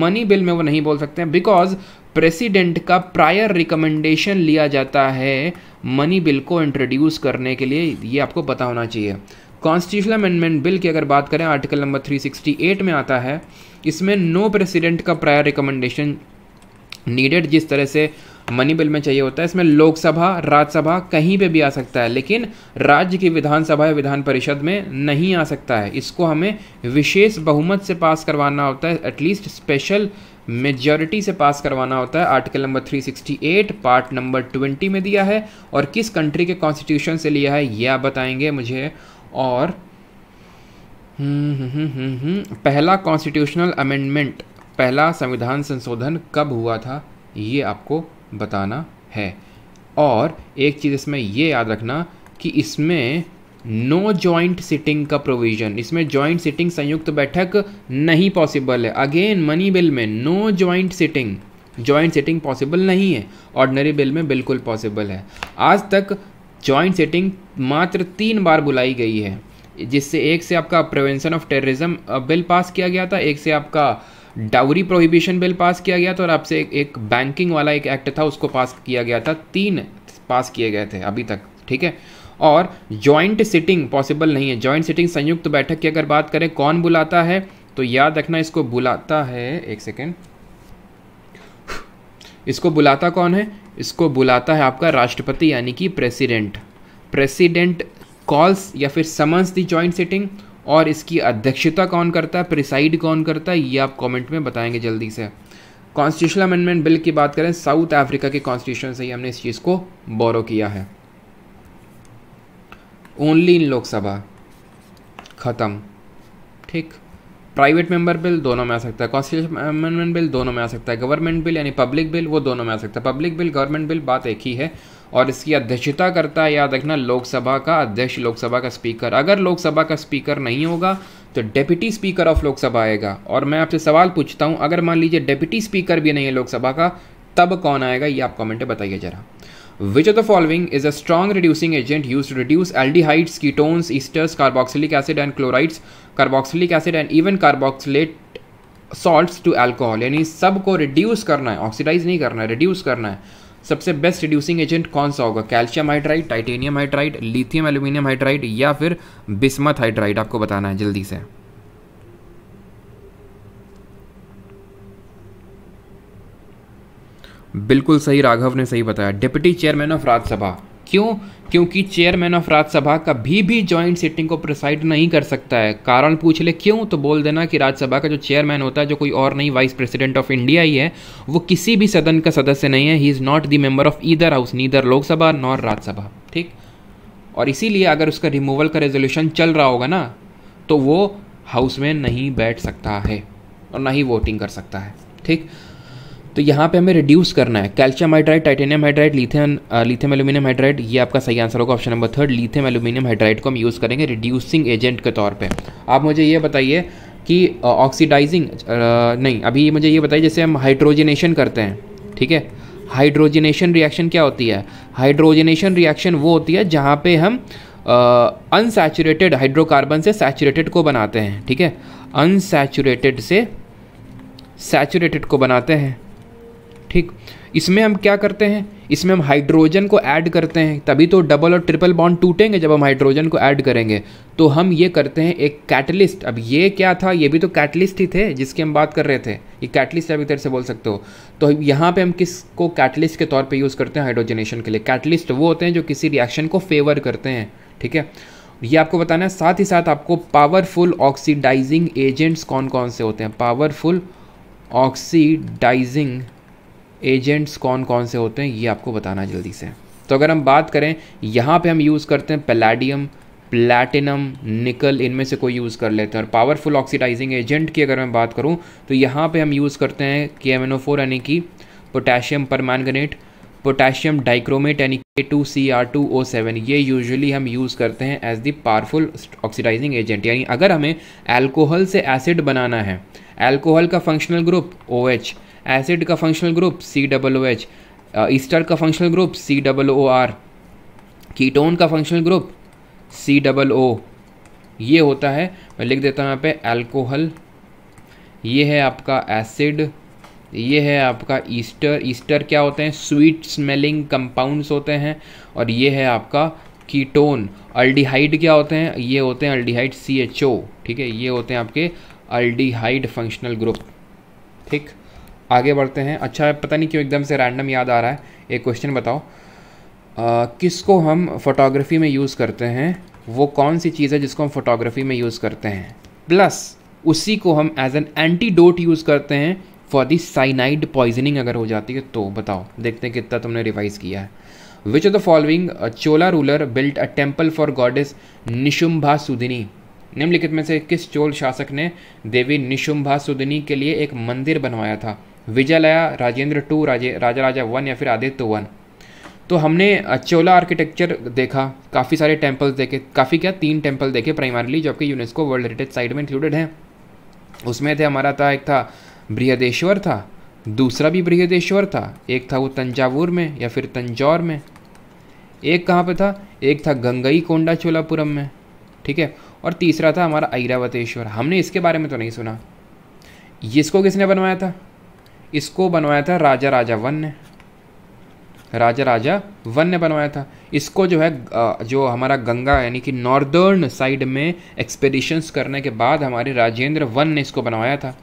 मनी बिल में वो नहीं बोल सकते हैं बिकॉज प्रेसिडेंट का प्रायर रिकमेंडेशन लिया जाता है मनी बिल को इंट्रोड्यूस करने के लिए ये आपको पता होना चाहिए कॉन्स्टिट्यूशनल अमेंडमेंट बिल की अगर बात करें आर्टिकल नंबर 368 में आता है इसमें नो प्रेसिडेंट का प्रायर रिकमेंडेशन नीडेड जिस तरह से मनी बिल में चाहिए होता है इसमें लोकसभा राज्यसभा कहीं पे भी आ सकता है लेकिन राज्य की विधानसभा या विधान परिषद में नहीं आ सकता है इसको हमें विशेष बहुमत से पास करवाना होता है एटलीस्ट स्पेशल मेजॉरिटी से पास करवाना होता है आर्टिकल नंबर 368 पार्ट नंबर 20 में दिया है और किस कंट्री के कॉन्स्टिट्यूशन से लिया है यह आप बताएंगे मुझे और हम्म, हम्म, हम्म, पहला कॉन्स्टिट्यूशनल अमेंडमेंट पहला संविधान संशोधन कब हुआ था ये आपको बताना है और एक चीज़ इसमें यह याद रखना कि इसमें नो जॉइंट सिटिंग का प्रोविज़न इसमें जॉइंट सिटिंग संयुक्त बैठक नहीं पॉसिबल है अगेन मनी बिल में no joint sitting joint sitting possible नहीं है ऑर्डनरी बिल में बिल्कुल पॉसिबल है आज तक जॉइंट सिटिंग मात्र तीन बार बुलाई गई है जिससे एक से आपका prevention of terrorism bill pass किया गया था एक से आपका डाउरी प्रोहिबिशन बिल पास किया गया था और आपसे एक, एक बैंकिंग वाला एक एक्ट था उसको पास किया गया था तीन पास किए गए थे अभी तक ठीक है और जॉइंट सिटिंग पॉसिबल नहीं है जॉइंट सिटिंग संयुक्त बैठक की अगर बात करें कौन बुलाता है तो याद रखना इसको बुलाता है एक सेकेंड इसको बुलाता कौन है इसको बुलाता है आपका राष्ट्रपति यानी कि प्रेसिडेंट प्रेसिडेंट कॉल्स या फिर समन्स दी जॉइंट सिटिंग और इसकी अध्यक्षता कौन करता है प्रिसाइड कौन करता है ये आप कमेंट में बताएंगे जल्दी से कॉन्स्टिट्यूशनल अमेंडमेंट बिल की बात करें साउथ अफ्रीका के कॉन्स्टिट्यूशन से ही हमने इस चीज़ को बोरो किया है ओनली इन लोकसभा ख़त्म ठीक प्राइवेट मेंबर बिल दोनों में आ सकता है कॉन्स्टिट्यूशन अमेंडमेंट बिल दोनों में आ सकता है गवर्नमेंट बिल यानी पब्लिक बिल वो दोनों में आ सकता है पब्लिक बिल गवर्नमेंट बिल बात एक ही है और इसकी अध्यक्षता करता है याद रखना लोकसभा का अध्यक्ष लोकसभा का स्पीकर अगर लोकसभा का स्पीकर नहीं होगा तो डेप्यूटी स्पीकर ऑफ लोकसभा आएगा और मैं आपसे सवाल पूछता हूँ अगर मान लीजिए डेप्यूटी स्पीकर भी नहीं है लोकसभा का तब कौन आएगा ये आप कॉमेंट में बताइए जरा which of the following is a strong reducing agent use to reduce aldehydes ketones esters carboxylic acid and chlorides carboxylic acid and even carboxylate salts to alcohol यानी सबको रिड्यूस करना है ऑक्सीडाइज नहीं करना है रिड्यूस करना है सबसे बेस्ट रिड्यूसिंग एजेंट कौन सा होगा calcium hydride titanium hydride lithium aluminium hydride या फिर बिस्मत हाइड्राइड आपको बताना है जल्दी से बिल्कुल सही राघव ने सही बताया डिप्टी चेयरमैन ऑफ राज्यसभा क्यों क्योंकि चेयरमैन ऑफ राज्यसभा कभी भी ज्वाइंट सिटिंग को प्रिसाइड नहीं कर सकता है कारण पूछ ले क्यों तो बोल देना कि राज्यसभा का जो चेयरमैन होता है जो कोई और नहीं वाइस प्रेसिडेंट ऑफ इंडिया ही है वो किसी भी सदन का सदस्य नहीं है he is not the member of either house neither Lok Sabha nor Rajya Sabha ठीक और इसीलिए अगर उसका रिमूवल का रेजोल्यूशन चल रहा होगा ना तो वो हाउस में नहीं बैठ सकता है और ना ही वोटिंग कर सकता है ठीक तो यहाँ पे हमें रिड्यूस करना है calcium hydride titanium hydride lithium lithium aluminium hydride ये आपका सही आंसर होगा option number third lithium aluminium hydride को हम यूज़ करेंगे रिड्यूसिंग एजेंट के तौर पे आप मुझे ये बताइए कि ऑक्सीडाइजिंग uh, uh, नहीं अभी मुझे ये बताइए जैसे हम हाइड्रोजिनेशन करते हैं ठीक है हाइड्रोजिनेशन रिएक्शन क्या होती है हाइड्रोजिनेशन रिएक्शन वो होती है जहाँ पर हम अनसैचुरेटेड uh, हाइड्रोकार्बन से सैचुरेटेड को बनाते हैं ठीक है अनसैचुरेटेड से सैचुरेटेड को बनाते हैं ठीक इसमें हम क्या करते हैं इसमें हम हाइड्रोजन को ऐड करते हैं तभी तो डबल और ट्रिपल बॉन्ड टूटेंगे जब हम हाइड्रोजन को ऐड करेंगे तो हम ये करते हैं एक कैटलिस्ट अब ये क्या था ये भी तो कैटलिस्ट ही थे जिसकी हम बात कर रहे थे ये कैटलिस्ट अभी तरह से बोल सकते हो तो यहाँ पे हम किस को कैटलिस्ट के तौर पे यूज़ करते हैं हाइड्रोजनेशन के लिए कैटलिस्ट वो होते हैं जो किसी रिएक्शन को फेवर करते हैं ठीक है ये आपको बताना है साथ ही साथ आपको पावरफुल ऑक्सीडाइजिंग एजेंट्स कौन कौन से होते हैं पावरफुल ऑक्सीडाइजिंग एजेंट्स कौन कौन से होते हैं ये आपको बताना जल्दी से तो अगर हम बात करें यहाँ पे हम यूज़ करते हैं पैलाडियम प्लैटिनम निकल इनमें से कोई यूज़ कर लेते हैं और पावरफुल ऑक्सीडाइजिंग एजेंट की अगर मैं बात करूँ तो यहाँ पे हम यूज़ करते हैं के एम एन ओ फोर यानी कि पोटेशियम परमैंगनेट पोटेशियम डाइक्रोमेट यानी K two C R two O seven ये यूजली हम यूज़ करते हैं as the powerful oxidizing agent यानी अगर हमें एल्कोहल से एसिड बनाना है एल्कोहल का functional group O OH, H acid का functional group C double O H ester का functional group C double O R ketone का functional group C double O ये होता है मैं लिख देता हूँ यहाँ पे एल्कोहल ये है आपका एसिड ये है आपका ईस्टर ईस्टर क्या होते हैं स्वीट स्मेलिंग कंपाउंड्स होते हैं और ये है आपका कीटोन अल्डिहाइड क्या होते हैं ये होते हैं अल्डिहाइड सी एच ओ ठीक है ये होते हैं आपके अल्डिहाइड फंक्शनल ग्रुप ठीक आगे बढ़ते हैं अच्छा पता नहीं क्यों एकदम से रैंडम याद आ रहा है एक क्वेश्चन बताओ किसको हम फोटोग्राफी में यूज़ करते हैं वो कौन सी चीज़ है जिसको हम फोटोग्राफी में यूज़ करते हैं प्लस उसी को हम एज एन एंटीडोट यूज़ करते हैं फॉर दी साइनाइड पॉइजनिंग अगर हो जाती है तो बताओ देखते हैं कितना तुमने रिवाइज किया है which of the following Chola ruler built a temple for goddess Nishumbhasudini निम्नलिखित में से किस चोल शासक ने देवी निशुम्भा सुदिनी के लिए एक मंदिर बनवाया था विजयलया राजेंद्र टू राजे राजा राजा वन या फिर आदित्य वन तो हमने चोला आर्किटेक्चर देखा काफ़ी सारे टेम्पल्स देखे काफ़ी क्या तीन टेम्पल देखे प्राइमरीली जो कि यूनेस्को वर्ल्ड हेरिटेज साइट में इंक्लूडेड हैं उसमें थे हमारा था एक था बृहदेश्वर था दूसरा भी बृहदेश्वर था एक था वो तंजावुर में या फिर तंजौर में एक कहाँ पे था एक था गंगई कोंडा चोलापुरम में ठीक है और तीसरा था हमारा ऐरावतेश्वर हमने इसके बारे में तो नहीं सुना इसको किसने बनवाया था इसको बनवाया था राजा राजा वन ने राजा राजा वन ने बनवाया था इसको जो है जो हमारा गंगा यानी कि नॉर्दर्न साइड में एक्सपेडिशंस करने के बाद हमारे राजेंद्र वन ने इसको बनवाया था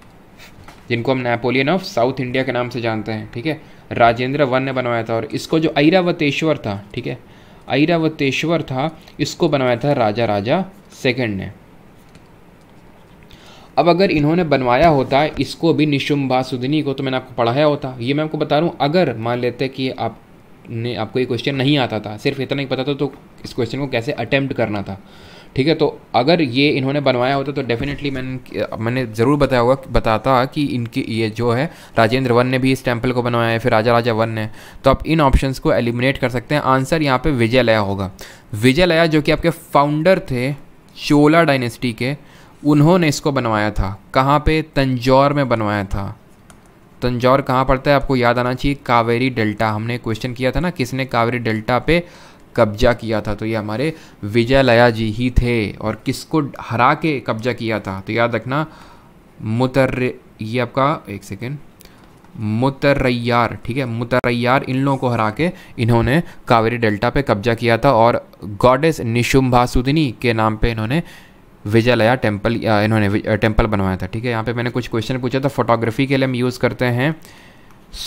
जिनको हम नेपोलियन ऑफ साउथ इंडिया के नाम से जानते हैं ठीक है राजेंद्र वन ने बनवाया था और इसको जो ऐरावतेश्वर था ठीक है ऐरावतेश्वर था इसको बनवाया था राजा राजा सेकेंड ने अब अगर इन्होंने बनवाया होता है इसको भी निशुम भासुदिनी को तो मैंने आपको पढ़ाया होता ये मैं आपको बता रहा हूँ अगर मान लेते कि आप ने आपको ये क्वेश्चन नहीं आता था सिर्फ इतना ही पता था तो इस क्वेश्चन को कैसे अटैम्प्ट करना था ठीक है तो अगर ये इन्होंने बनवाया होता तो डेफिनेटली मैंने मैंने ज़रूर बताया होगा बताता कि इनके ये जो है राजेंद्र वन ने भी इस टेम्पल को बनवाया है फिर राजा राजा वन ने तो आप इन ऑप्शंस को एलिमिनेट कर सकते हैं आंसर यहाँ पे विजय लया होगा विजय जो कि आपके फाउंडर थे चोला डायनेस्टी के उन्होंने इसको बनवाया था कहाँ पे तंजौर में बनवाया था तंजौर कहाँ पड़ता है आपको याद आना चाहिए कावेरी डेल्टा हमने क्वेश्चन किया था ना किसने कावेरी डेल्टा पे कब्जा किया था तो ये हमारे विजय लया जी ही थे और किसको हरा के कब्जा किया था तो याद रखना मुतर ये आपका एक सेकेंड मुतरैयार ठीक है मुतरैयार इन लोगों को हरा के इन्होंने कावेरी डेल्टा पे कब्जा किया था और गॉडेस निशुम्भासुदिनी के नाम पे इन्होंने विजयलया टेम्पल इन्होंने टेम्पल बनवाया था ठीक है यहाँ पे मैंने कुछ क्वेश्चन पूछा था फोटोग्राफी के लिए हम यूज़ करते हैं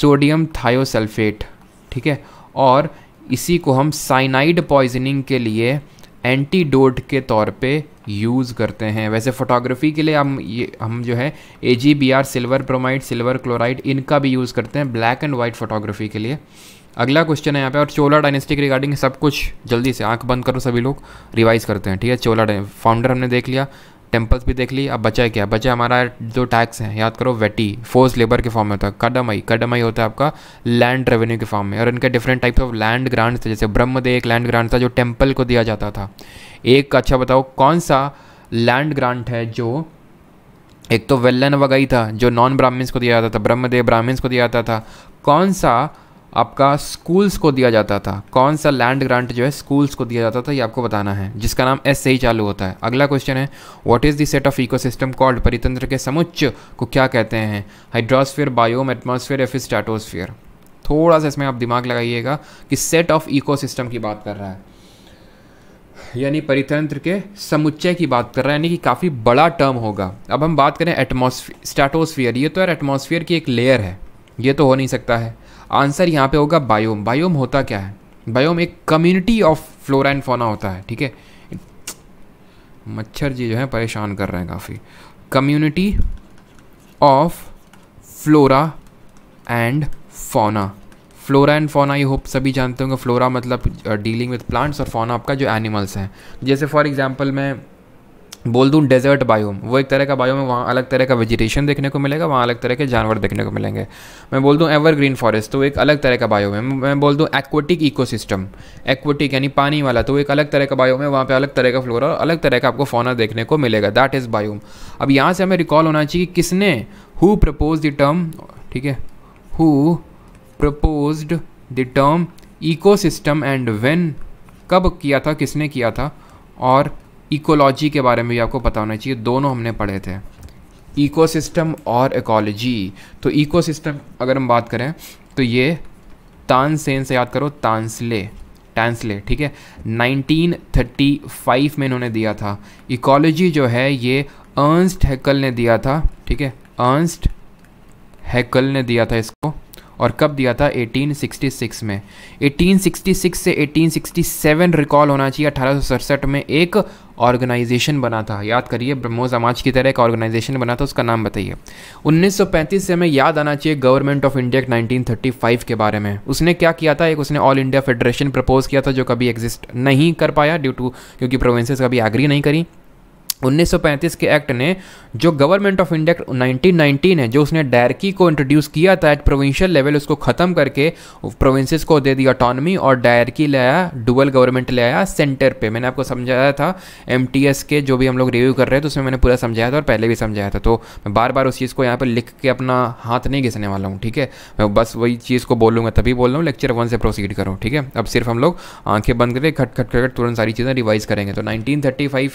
सोडियम थायोसल्फेट ठीक है और इसी को हम साइनाइड पॉइजनिंग के लिए एंटीडोट के तौर पे यूज़ करते हैं वैसे फोटोग्राफी के लिए हम ये हम जो है a silver bromide silver chloride इनका भी यूज़ करते हैं ब्लैक एंड वाइट फोटोग्राफी के लिए अगला क्वेश्चन है यहाँ पे और चोला डायनेस्टी के रिगार्डिंग सब कुछ जल्दी से आंख बंद करो सभी लोग रिवाइज करते हैं ठीक है चोला फाउंडर हमने देख लिया टेम्पल्स भी देख ली अब बचा है क्या बचा हमारा जो टैक्स है याद करो वेटी फोर्स लेबर के फॉर्म में होता है कडमई कडमई होता है आपका लैंड रेवेन्यू के फॉर्म में और इनके different types of land grants थे जैसे ब्रह्मदेव एक लैंड ग्रांट था जो टेम्पल को दिया जाता था एक अच्छा बताओ कौन सा लैंड ग्रांट है जो एक तो वेल्लन वगैरह था जो नॉन ब्राह्मण्स को दिया जाता था ब्रह्मदेव ब्राह्मण्स को दिया जाता था कौन सा आपका स्कूल्स को दिया जाता था कौन सा लैंड ग्रांट जो है स्कूल्स को दिया जाता था ये आपको बताना है जिसका नाम एस सही चालू होता है अगला क्वेश्चन है what is the set of ecosystem called परितंत्र के समुच्च को क्या कहते हैं हाइड्रोस्फीयर बायोम एटमोसफियर या फिर स्टाटोस्फियर थोड़ा सा इसमें आप दिमाग लगाइएगा कि सेट ऑफ इको की बात कर रहा है यानी परितंत्र के समुच्चय की बात कर रहा है यानी कि काफ़ी बड़ा टर्म होगा अब हम बात करें एटमोसफियर स्टाटोस्फियर ये तो यार एटमोसफियर की एक लेयर है ये तो हो नहीं सकता है आंसर यहाँ पे होगा बायोम बायोम होता क्या है बायोम एक कम्युनिटी ऑफ फ्लोरा एंड फोना होता है ठीक है मच्छर जी जो है परेशान कर रहे हैं काफ़ी community of flora and fauna flora and fauna ये होप सभी जानते होंगे फ्लोरा मतलब डीलिंग विद प्लांट्स और फोना आपका जो एनिमल्स हैं जैसे फॉर एग्जांपल मैं बोल दूँ डेजर्ट बायोम वो एक तरह का बायोम है वहाँ अलग तरह का वेजिटेशन देखने को मिलेगा वहाँ अलग तरह के जानवर देखने को मिलेंगे मैं बोल दूँ एवर ग्रीन फॉरेस्ट तो एक अलग तरह का बायोम है मैं बोल दूँ एक्वेटिक इकोसिस्टम एक्वेटिक यानी पानी वाला तो एक अलग तरह का बायोम है वहाँ पर अलग तरह का फ्लोरा और अलग तरह का आपको फोना देखने को मिलेगा दैट इज़ बायोम अब यहाँ से हमें रिकॉल होना चाहिए कि किसने हु प्रपोज द टर्म ठीक है who propose the term system and when कब किया था किसने किया था और इकोलॉजी के बारे में भी आपको पता होना चाहिए दोनों हमने पढ़े थे इकोसिस्टम और इकोलॉजी तो इकोसिस्टम अगर हम बात करें तो ये तानसेन से याद करो तानसले टैंसले ठीक है 1935 में इन्होंने दिया था इकोलॉजी जो है ये अर्नस्ट हैकल ने दिया था ठीक है अर्नस्ट हैकल ने दिया था इसको और कब दिया था 1866 में 1866 से 1867 रिकॉल होना चाहिए अठारह में एक ऑर्गेनाइजेशन बना था याद करिए ब्रह्मो समाज की तरह एक ऑर्गेनाइजेशन बना था उसका नाम बताइए 1935 से हमें याद आना चाहिए गवर्नमेंट ऑफ इंडिया एक्ट 1935 के बारे में उसने क्या किया था एक उसने ऑल इंडिया फेडरेशन प्रपोज किया था जो कभी एग्जिस्ट नहीं कर पाया ड्यू टू क्योंकि प्रोविंसेस कभी एग्री नहीं करी 1935 के एक्ट ने जो गवर्नमेंट ऑफ इंडिया 1919 है जो उसने डायरकी को इंट्रोड्यूस किया था एट प्रोविंशियल लेवल उसको ख़त्म करके प्रोविंसेस को दे दी ऑटोनमी और डायरकी ले आया डुअल गवर्नमेंट ले आया सेंटर पे मैंने आपको समझाया था एम के जो भी हम लोग रिव्यू कर रहे हैं तो उसमें मैंने पूरा समझाया था और पहले भी समझाया था तो मैं बार बार उस चीज़ को यहाँ पर लिख के अपना हाथ नहीं घिसने वाला हूँ ठीक है मैं बस वही चीज़ को बोलूँगा तभी बोल रहा हूँ लेक्चर वन से प्रोसीड करूँ ठीक है अब सिर्फ हम लोग आंखें बंद करके खट खट खट तुरंत सारी चीज़ें रिवाइज़ करेंगे तो नाइनटीन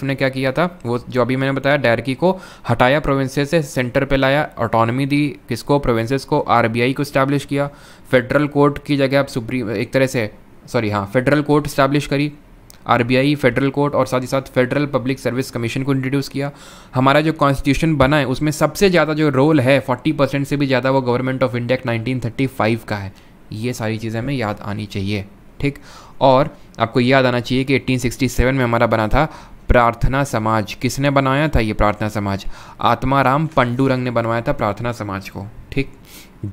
ने क्या किया था वो वो जो अभी मैंने बताया डायरकी को हटाया प्रोविंसेस से सेंटर पे लाया ऑटोनमी दी किसको प्रोविंसेस को आरबीआई को इस्टेब्लिश किया फेडरल कोर्ट की जगह आप सुप्रीम एक तरह से सॉरी हाँ फेडरल कोर्ट इस्टेब्लिश करी आरबीआई फेडरल कोर्ट और साथ ही साथ फेडरल पब्लिक सर्विस कमीशन को इंट्रोड्यूस किया हमारा जो कॉन्स्टिट्यूशन बना है उसमें सबसे ज़्यादा जो रोल है 40 परसेंट से भी ज़्यादा वो गवर्नमेंट ऑफ इंडिया एक्ट 1935 का है ये सारी चीज़ें हमें याद आनी चाहिए ठीक और आपको याद आना चाहिए कि 1867 में हमारा बना था प्रार्थना समाज किसने बनाया था ये प्रार्थना समाज आत्माराम पंडूरंग ने बनवाया था प्रार्थना समाज को ठीक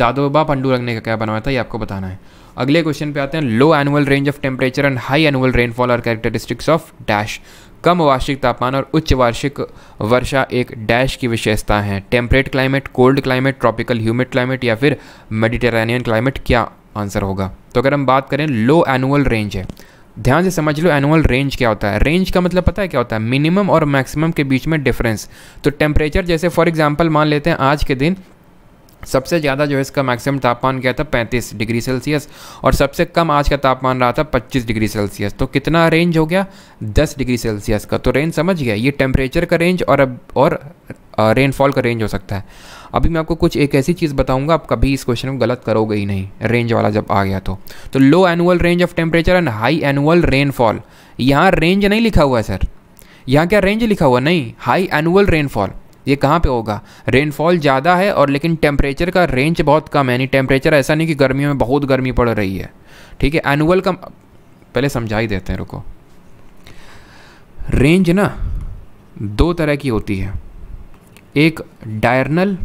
दादोबा पंडूरंग ने क्या बनवाया था ये आपको बताना है अगले क्वेश्चन पे आते हैं low annual range of temperature and high annual rainfall और कैरेक्टरिस्टिक्स ऑफ डैश कम वार्षिक तापमान और उच्च वार्षिक वर्षा एक डैश की विशेषता है temperate climate cold climate tropical humid climate या फिर मेडिटेरेनियन क्लाइमेट क्या आंसर होगा तो अगर हम बात करें लो एनुअल रेंज है ध्यान से समझ लो एनुअल रेंज क्या होता है रेंज का मतलब पता है क्या होता है मिनिमम और मैक्सिमम के बीच में डिफरेंस तो टेम्परेचर जैसे फॉर एग्जांपल मान लेते हैं आज के दिन सबसे ज़्यादा जो है इसका मैक्सिमम तापमान क्या था 35 डिग्री सेल्सियस और सबसे कम आज का तापमान रहा था 25 डिग्री सेल्सियस तो कितना रेंज हो गया 10 डिग्री सेल्सियस का तो रेंज समझ गया ये टेम्परेचर का रेंज और अब और रेनफॉल का रेंज हो सकता है अभी मैं आपको कुछ एक ऐसी चीज़ बताऊंगा आप कभी इस क्वेश्चन को गलत करोगे ही नहीं रेंज वाला जब आ गया तो तो low annual range of temperature and high annual rainfall यहाँ रेंज नहीं लिखा हुआ है सर यहाँ क्या रेंज लिखा हुआ नहीं हाई एनुअल रेनफॉल ये कहाँ पे होगा रेनफॉल ज़्यादा है और लेकिन टेम्परेचर का रेंज बहुत कम है यानी टेम्परेचर ऐसा नहीं कि गर्मियों में बहुत गर्मी पड़ रही है ठीक है एनुअल का पहले समझा ही देते हैं रुको रेंज ना दो तरह की होती है एक डायरनल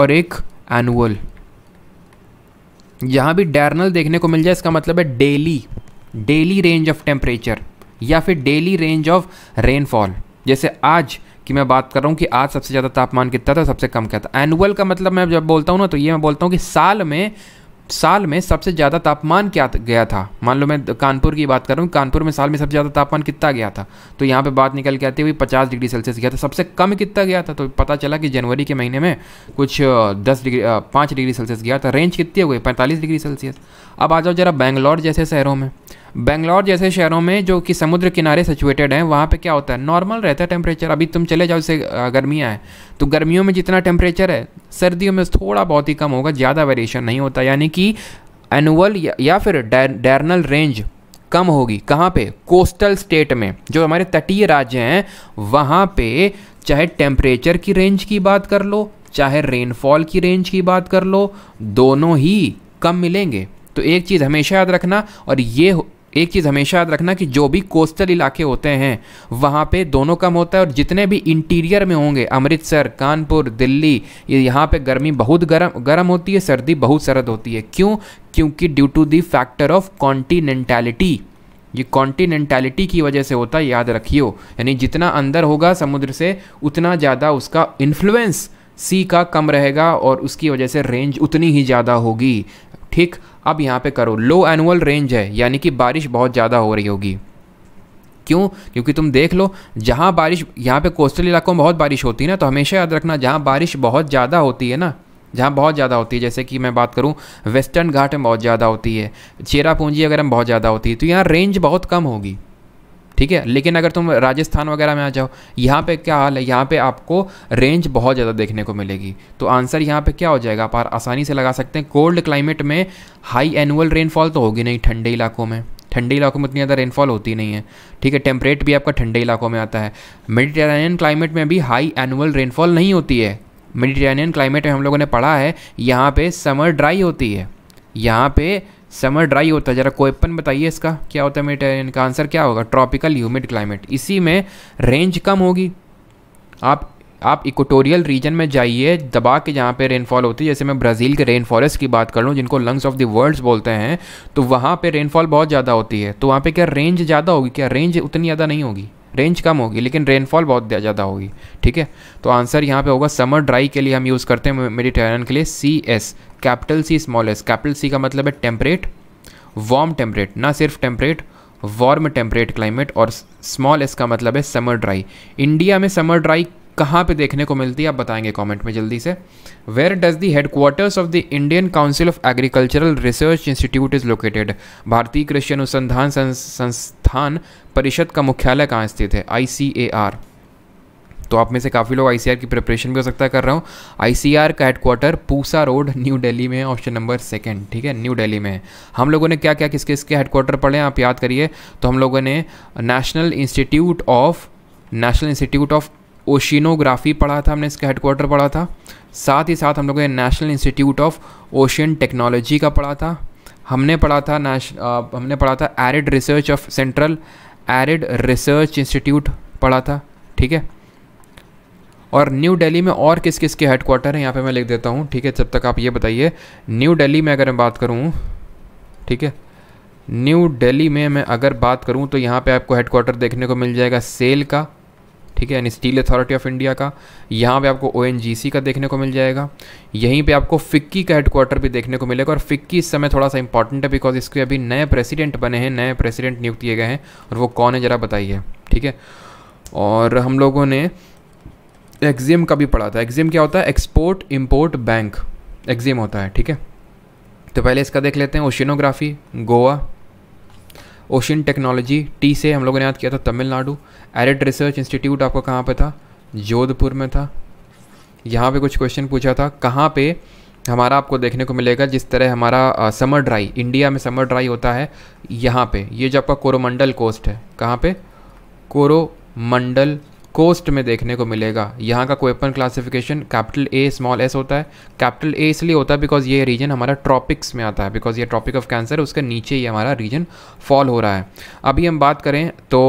और एक एनुअल यहाँ भी डायरनल देखने को मिल जाए इसका मतलब है daily daily range of temperature या फिर डेली रेंज ऑफ रेनफॉल जैसे आज कि मैं बात कर रहा हूँ कि आज सबसे ज़्यादा तापमान कितना था सबसे कम क्या था एनुअल का मतलब मैं जब बोलता हूँ ना तो ये मैं बोलता हूँ कि साल में साल में सबसे ज़्यादा तापमान क्या गया था मान लो मैं कानपुर की बात कर रहा हूँ कानपुर में साल में सबसे ज़्यादा तापमान कितना गया था तो यहाँ पे बात निकल के आती हुई पचास डिग्री सेल्सियस गया था सबसे कम कितना गया था तो पता चला कि जनवरी के महीने में कुछ दस डिग्री पाँच डिग्री सेल्सियस गया था रेंज कितनी हो गई पैंतालीस डिग्री सेल्सियस अब आ जाओ जरा बेंगलौर जैसे शहरों में बेंगलौर जैसे शहरों में जो कि समुद्र किनारे सिचुएटेड हैं वहाँ पे क्या होता है नॉर्मल रहता है टेम्परेचर अभी तुम चले जाओ जैसे गर्मियाँ हैं तो गर्मियों में जितना टेम्परेचर है सर्दियों में थोड़ा बहुत ही कम होगा ज़्यादा वेरिएशन नहीं होता यानी कि एनुअल या, या फिर डैरनल रेंज कम होगी कहाँ पे कोस्टल स्टेट में जो हमारे तटीय राज्य हैं वहाँ पे चाहे टेम्परेचर की रेंज की बात कर लो चाहे रेनफॉल की रेंज की बात कर लो दोनों ही कम मिलेंगे तो एक चीज़ हमेशा याद रखना और ये एक चीज़ हमेशा याद रखना कि जो भी कोस्टल इलाके होते हैं वहाँ पे दोनों कम होता है और जितने भी इंटीरियर में होंगे अमृतसर कानपुर दिल्ली ये यहाँ पे गर्मी बहुत गर्म गर्म होती है सर्दी बहुत सर्द होती है क्यों क्योंकि due to the factor of continentality ये कॉन्टीनेंटैलिटी की वजह से होता है याद रखियो यानी जितना अंदर होगा समुद्र से उतना ज़्यादा उसका इन्फ्लुएंस सी का कम रहेगा और उसकी वजह से रेंज उतनी ही ज़्यादा होगी ठीक अब यहाँ पे करो लो एनुअल रेंज है यानी कि बारिश बहुत ज़्यादा हो रही होगी क्यों क्योंकि तुम देख लो जहाँ बारिश यहाँ पे कोस्टल इलाकों में बहुत बारिश होती है ना तो हमेशा याद रखना जहाँ बारिश बहुत ज़्यादा होती है ना जहाँ बहुत ज़्यादा होती है जैसे कि मैं बात करूँ वेस्टर्न घाट में बहुत ज़्यादा होती है चेरापूंजी अगर हम बहुत ज़्यादा होती है तो यहाँ रेंज बहुत कम होगी ठीक है लेकिन अगर तुम राजस्थान वगैरह में आ जाओ यहाँ पे क्या हाल है यहाँ पे आपको रेंज बहुत ज़्यादा देखने को मिलेगी तो आंसर यहाँ पे क्या हो जाएगा आप आसानी से लगा सकते हैं कोल्ड क्लाइमेट में हाई एनुअल रेनफॉल तो होगी नहीं ठंडे इलाकों में ठंडे इलाकों में उतनी ज़्यादा रेनफॉल होती नहीं है ठीक है टेम्परेट भी आपका ठंडे इलाकों में आता है मेडिटेरेनियन क्लाइमेट में भी हाई एनुअल रेनफॉल नहीं होती है मेडिटेरेनियन क्लाइमेट में हम लोगों ने पढ़ा है यहाँ पे समर ड्राई होती है यहाँ पे समर ड्राई होता है ज़रा कोएपन बताइए इसका क्या होता है मेटेरियन का आंसर क्या होगा ट्रॉपिकल ह्यूमिड क्लाइमेट इसी में रेंज कम होगी आप आप इक्वेटोरियल रीजन में जाइए दबा के जहाँ पे रेनफॉल होती है जैसे मैं ब्राज़ील के रेन फॉरेस्ट की बात कर लूँ जिनको लंग्स ऑफ द वर्ल्ड्स बोलते हैं तो वहाँ पे रेनफॉल बहुत ज़्यादा होती है तो वहाँ पे क्या रेंज ज़्यादा होगी क्या रेंज उतनी ज़्यादा नहीं होगी रेंज कम होगी लेकिन रेनफॉल बहुत ज़्यादा होगी ठीक है तो आंसर यहाँ पे होगा समर ड्राई के लिए हम यूज़ करते हैं मेडिटेरियन के लिए C S capital C small S capital C का मतलब है टेम्परेट वार्म टेम्परेट ना सिर्फ टेम्परेट वार्म टेम्परेट क्लाइमेट और स्मॉल एस का मतलब है समर ड्राई इंडिया में समर ड्राई कहाँ पे देखने को मिलती है आप बताएंगे कमेंट में जल्दी से where does the headquarters of the Indian council of agricultural research institute is located भारतीय कृषि अनुसंधान संस्थान परिषद का मुख्यालय कहाँ स्थित है आई तो आप में से काफ़ी लोग आई की प्रिपरेशन भी हो सकता है कर रहा हूँ आई का headquarter Pusa road new Delhi में है ऑप्शन नंबर सेकेंड ठीक है न्यू दिल्ली में है हम लोगों ने क्या क्या किसके इसके हेडक्वार्टर पढ़े आप याद करिए तो हम लोगों ने national institute of national institute of oceanography पढ़ा था हमने इसका हेडक्वार्टर पढ़ा था साथ ही साथ हम लोगों ने national institute of ocean technology का पढ़ा था हमने पढ़ा था नेश हमने पढ़ा था arid research of central arid research institute पढ़ा था ठीक है और न्यू दिल्ली में और किस किस के हेडक्वार्टर हैं यहाँ पे मैं लिख देता हूँ ठीक है जब तक आप ये बताइए न्यू दिल्ली में अगर मैं बात करूँ ठीक है न्यू दिल्ली में मैं अगर बात करूँ तो यहाँ पे आपको हेडक्वार्टर देखने को मिल जाएगा सेल का ठीक है यानी स्टील अथॉरिटी ऑफ इंडिया का यहाँ पे आपको ओ का देखने को मिल जाएगा यहीं पे आपको फिक्की का हेडक्वार्टर भी देखने को मिलेगा और फिक्की इस समय थोड़ा सा इंपॉर्टेंट है बिकॉज इसके अभी नए प्रेसिडेंट बने हैं नए प्रेसिडेंट नियुक्त किए गए हैं और वो कौन है ज़रा बताइए ठीक है और हम लोगों ने एक्जिम का भी पढ़ा था एक्जिम क्या होता है एक्सपोर्ट इम्पोर्ट बैंक एक्जिम होता है ठीक है तो पहले इसका देख लेते हैं oceanography Goa ocean technology T से हम लोगों ने याद किया था तमिलनाडु एरिड रिसर्च इंस्टीट्यूट आपका कहाँ पर था जोधपुर में था यहाँ पे कुछ क्वेश्चन पूछा था कहाँ पे हमारा आपको देखने को मिलेगा जिस तरह हमारा आ, समर ड्राई इंडिया में समर ड्राई होता है यहाँ पे ये जो आपका कोरोमंडल कोस्ट है कहाँ पे कोरोमंडल कोस्ट में देखने को मिलेगा यहाँ का वेपन classification capital A small S होता है कैपिटल ए इसलिए होता है बिकॉज ये रीजन हमारा ट्रॉपिक्स में आता है बिकॉज ये ट्रॉपिक ऑफ कैंसर उसके नीचे ही हमारा रीजन फॉल हो रहा है अभी हम बात करें तो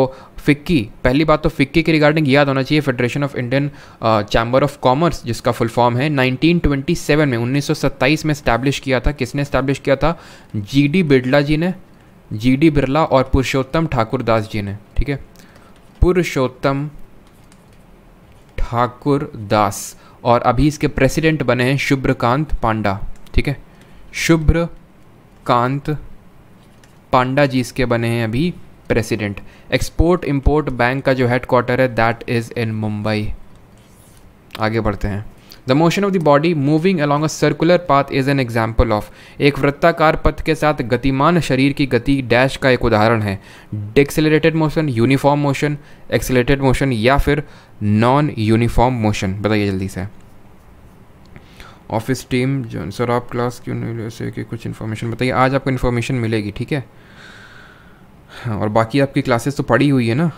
फिक्की पहली बात तो फिक्की के रिगार्डिंग याद होना चाहिए federation of Indian chamber of commerce जिसका फुल फॉर्म है 1927 में 1927 में स्टैब्लिश किया था किसने स्टैब्लिश किया था जी डी बिरला जी ने जी डी बिरला और पुरुषोत्तम ठाकुर दास जी ने ठीक है पुरुषोत्तम ठाकुर दास और अभी इसके प्रेसिडेंट बने हैं शुभ्रकांत पांडा ठीक है शुभ्र कांत पांडा जी इसके बने हैं अभी प्रेसिडेंट एक्सपोर्ट इंपोर्ट बैंक का जो हेडक्वार्टर है दैट इज़ इन मुंबई आगे बढ़ते हैं the motion of the body moving along a circular path is an example of एक वृत्ताकार पथ के साथ गतिमान शरीर की गति डैश का एक उदाहरण है decelerated motion uniform motion accelerated motion या फिर नॉन यूनिफॉर्म मोशन बताइए जल्दी से ऑफिस टीम जो सर आप क्लास क्यों से कि कुछ इन्फॉर्मेशन बताइए आज आपको इन्फॉर्मेशन मिलेगी ठीक है हाँ, और बाकी आपकी क्लासेस तो पड़ी हुई है ना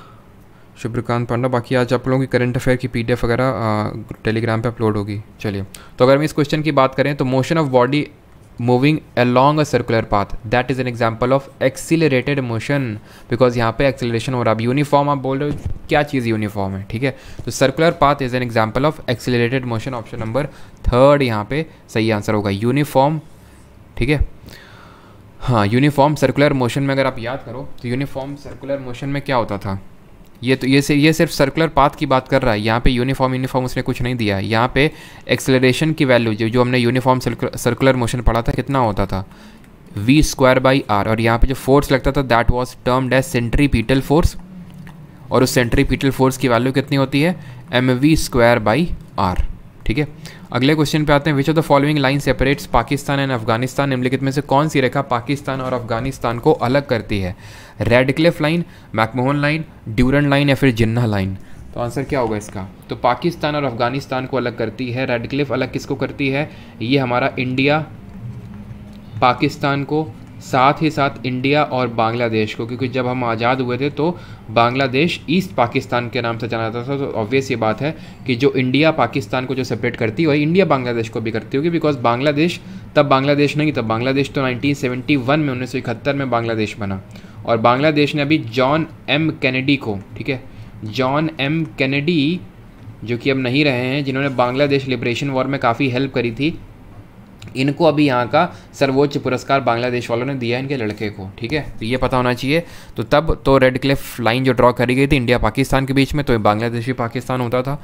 शुभ्रकांत पांडा बाकी आज आप लोगों की करंट अफेयर की पीडीएफ वगैरह टेलीग्राम पे अपलोड होगी चलिए तो अगर हम इस क्वेश्चन की बात करें तो motion of body moving along a circular path that is an example of accelerated motion because यहाँ पे एक्सीलरेशन हो रहा है यूनिफॉर्म आप बोल रहे हो क्या चीज़ यूनिफॉर्म है ठीक है तो circular path is an example of accelerated motion option number third यहाँ पे सही आंसर होगा यूनिफॉर्म ठीक है हाँ यूनिफॉर्म सर्कुलर मोशन में अगर आप याद करो तो यूनिफॉर्म सर्कुलर मोशन में क्या होता था ये तो ये से ये सिर्फ सर्कुलर पाथ की बात कर रहा है यहाँ पे यूनिफॉर्म यूनिफॉर्म उसने कुछ नहीं दिया है यहाँ पे एक्सेलरेशन की वैल्यू जो जो हमने यूनिफॉर्म सर्कुलर मोशन पढ़ा था कितना होता था वी स्क्वायर बाई आर और यहाँ पे जो फोर्स लगता था that was termed as centripetal force और उस सेंट्री पीटल फोर्स की वैल्यू कितनी होती है M V square by R ठीक है अगले क्वेश्चन पे आते हैं which of the following line separates Pakistan and Afghanistan निम्नलिखित में से कौन सी रेखा पाकिस्तान और अफगानिस्तान को अलग करती है Radcliffe line McMahon line Durand line या फिर जिन्ना लाइन तो आंसर क्या होगा इसका तो पाकिस्तान और अफगानिस्तान को अलग करती है रेड क्लिफ अलग किसको करती है ये हमारा इंडिया पाकिस्तान को साथ ही साथ इंडिया और बांग्लादेश को क्योंकि जब हम आज़ाद हुए थे तो बांग्लादेश ईस्ट पाकिस्तान के नाम से जाना जाता था तो ऑब्वियस ये बात है कि जो इंडिया पाकिस्तान को जो सेपरेट करती है वही इंडिया बांग्लादेश को भी करती होगी बिकॉज बांग्लादेश तब बांग्लादेश नहीं तब बांग्लादेश तो 1971 में उन्नीस में बांग्लादेश बना और बांग्लादेश ने अभी जॉन एम कैनेडी को ठीक है जॉन एम कैनेडी जो कि अब नहीं रहे हैं जिन्होंने बांग्लादेश लिबरेशन वॉर में काफ़ी हेल्प करी थी इनको अभी यहाँ का सर्वोच्च पुरस्कार बांग्लादेश वालों ने दिया इनके लड़के को ठीक है तो ये पता होना चाहिए तो तब तो रेड क्लिफ लाइन जो ड्रॉ करी गई थी इंडिया पाकिस्तान के बीच में तो बांग्लादेश भी पाकिस्तान होता था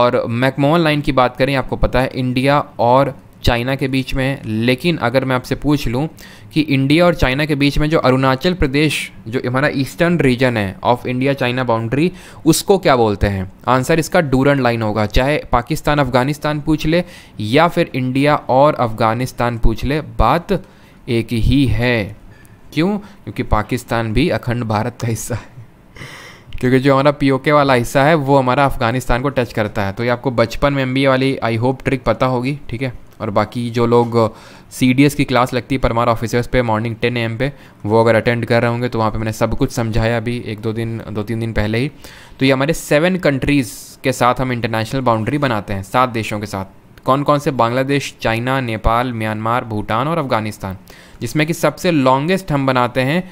और मैकमोहन लाइन की बात करें आपको पता है इंडिया और चाइना के बीच में है लेकिन अगर मैं आपसे पूछ लूँ कि इंडिया और चाइना के बीच में जो अरुणाचल प्रदेश जो हमारा ईस्टर्न रीजन है ऑफ इंडिया चाइना बाउंड्री उसको क्या बोलते हैं आंसर इसका डूरन लाइन होगा चाहे पाकिस्तान अफगानिस्तान पूछ ले या फिर इंडिया और अफगानिस्तान पूछ ले बात एक ही है क्यों क्योंकि पाकिस्तान भी अखंड भारत का हिस्सा है क्योंकि जो हमारा पीओके वाला हिस्सा है वो हमारा अफ़गानिस्तान को टच करता है तो ये आपको बचपन में एम वाली आई होप ट्रिक पता होगी ठीक है और बाकी जो लोग सी डी एस की क्लास लगती है परमार ऑफिसर्स पे मॉर्निंग टेन एम पे वो अगर अटेंड कर रहे होंगे तो वहाँ पे मैंने सब कुछ समझाया अभी एक दो दिन दो तीन दिन पहले ही तो ये हमारे सेवन कंट्रीज़ के साथ हम इंटरनेशनल बाउंड्री बनाते हैं सात देशों के साथ कौन कौन से बांग्लादेश चाइना नेपाल म्यांमार भूटान और अफगानिस्तान जिसमें कि सबसे लॉन्गेस्ट हम बनाते हैं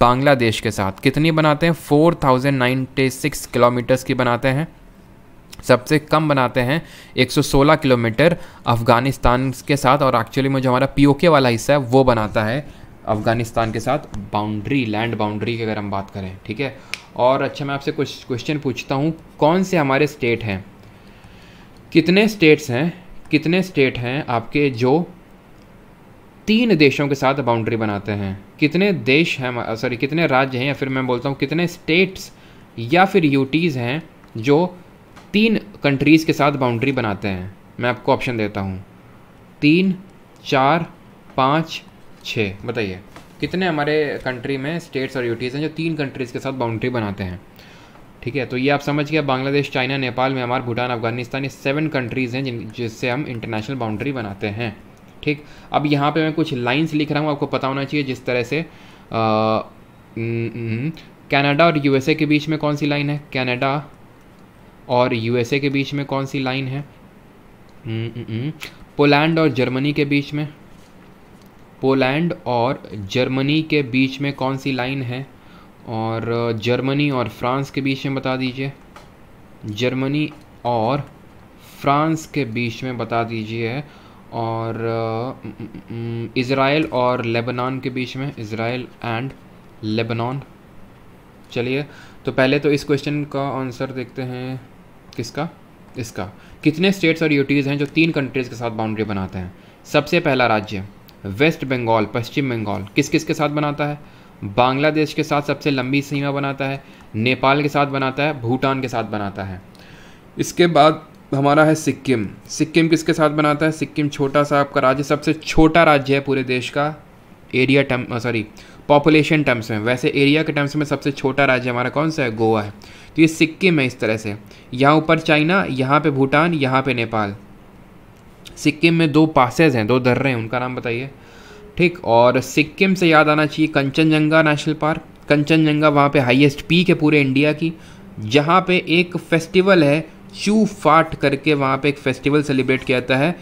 बांग्लादेश के साथ कितनी बनाते हैं four thousand ninety six kilometres की बनाते हैं सबसे कम बनाते हैं 116 किलोमीटर अफ़गानिस्तान के साथ और एक्चुअली में जो हमारा पीओके वाला हिस्सा है वो बनाता है अफ़गानिस्तान के साथ बाउंड्री लैंड बाउंड्री की अगर हम बात करें ठीक है और अच्छा मैं आपसे कुछ क्वेश्चन पूछता हूँ कौन से हमारे स्टेट हैं कितने स्टेट्स हैं कितने स्टेट हैं आपके जो तीन देशों के साथ बाउंड्री बनाते हैं कितने देश हैं सॉरी कितने राज्य हैं या फिर मैं बोलता हूँ कितने स्टेट्स या फिर यूटीज़ हैं जो तीन कंट्रीज़ के साथ बाउंड्री बनाते हैं मैं आपको ऑप्शन देता हूँ तीन चार पाँच छः बताइए कितने हमारे कंट्री में स्टेट्स और यूटीज़ हैं जो तीन कंट्रीज़ के साथ बाउंड्री बनाते हैं ठीक है तो ये आप समझ गया बांग्लादेश चाइना नेपाल म्यांमार भूटान अफगानिस्तान ये सेवन कंट्रीज़ हैं जिन जिससे हम इंटरनेशनल बाउंड्री बनाते हैं ठीक अब यहाँ पे मैं कुछ लाइंस लिख रहा हूँ आपको पता होना चाहिए जिस तरह से हम्म, हम्म, हम्म, कनाडा और यूएसए के बीच में कौन सी लाइन है कनाडा और यूएसए के बीच में कौन सी लाइन है हम्म, हम्म, हम्म। पोलैंड और जर्मनी के बीच में पोलैंड और जर्मनी के बीच में कौन सी लाइन है और जर्मनी और फ्रांस के बीच में बता दीजिए जर्मनी और फ्रांस के बीच में बता दीजिए और इसराइल और लेबनान के बीच में इसराइल एंड लेबनान चलिए तो पहले तो इस क्वेश्चन का आंसर देखते हैं किसका इसका कितने स्टेट्स और यूटीज़ हैं जो तीन कंट्रीज़ के साथ बाउंड्री बनाते हैं सबसे पहला राज्य वेस्ट बंगाल पश्चिम बंगाल किस किस के साथ बनाता है बांग्लादेश के साथ सबसे लंबी सीमा बनाता है नेपाल के साथ बनाता है भूटान के साथ बनाता है इसके बाद हमारा है सिक्किम सिक्किम किसके साथ बनाता है सिक्किम छोटा सा आपका राज्य सबसे छोटा राज्य है पूरे देश का एरिया टम सॉरी पॉपुलेशन टर्म्स में वैसे एरिया के टर्म्स में सबसे छोटा राज्य हमारा कौन सा है गोवा है तो ये सिक्किम है इस तरह से यहाँ ऊपर चाइना यहाँ पे भूटान यहाँ पे नेपाल सिक्किम में दो पासेज हैं दो दर्रे हैं उनका नाम बताइए ठीक और सिक्किम से याद आना चाहिए कंचनजंगा नेशनल पार्क कंचनजंगा वहाँ पे हाईएस्ट पीक है पूरे इंडिया की जहाँ पे एक फेस्टिवल है चू फाट करके वहाँ पे एक फेस्टिवल सेलिब्रेट किया जाता है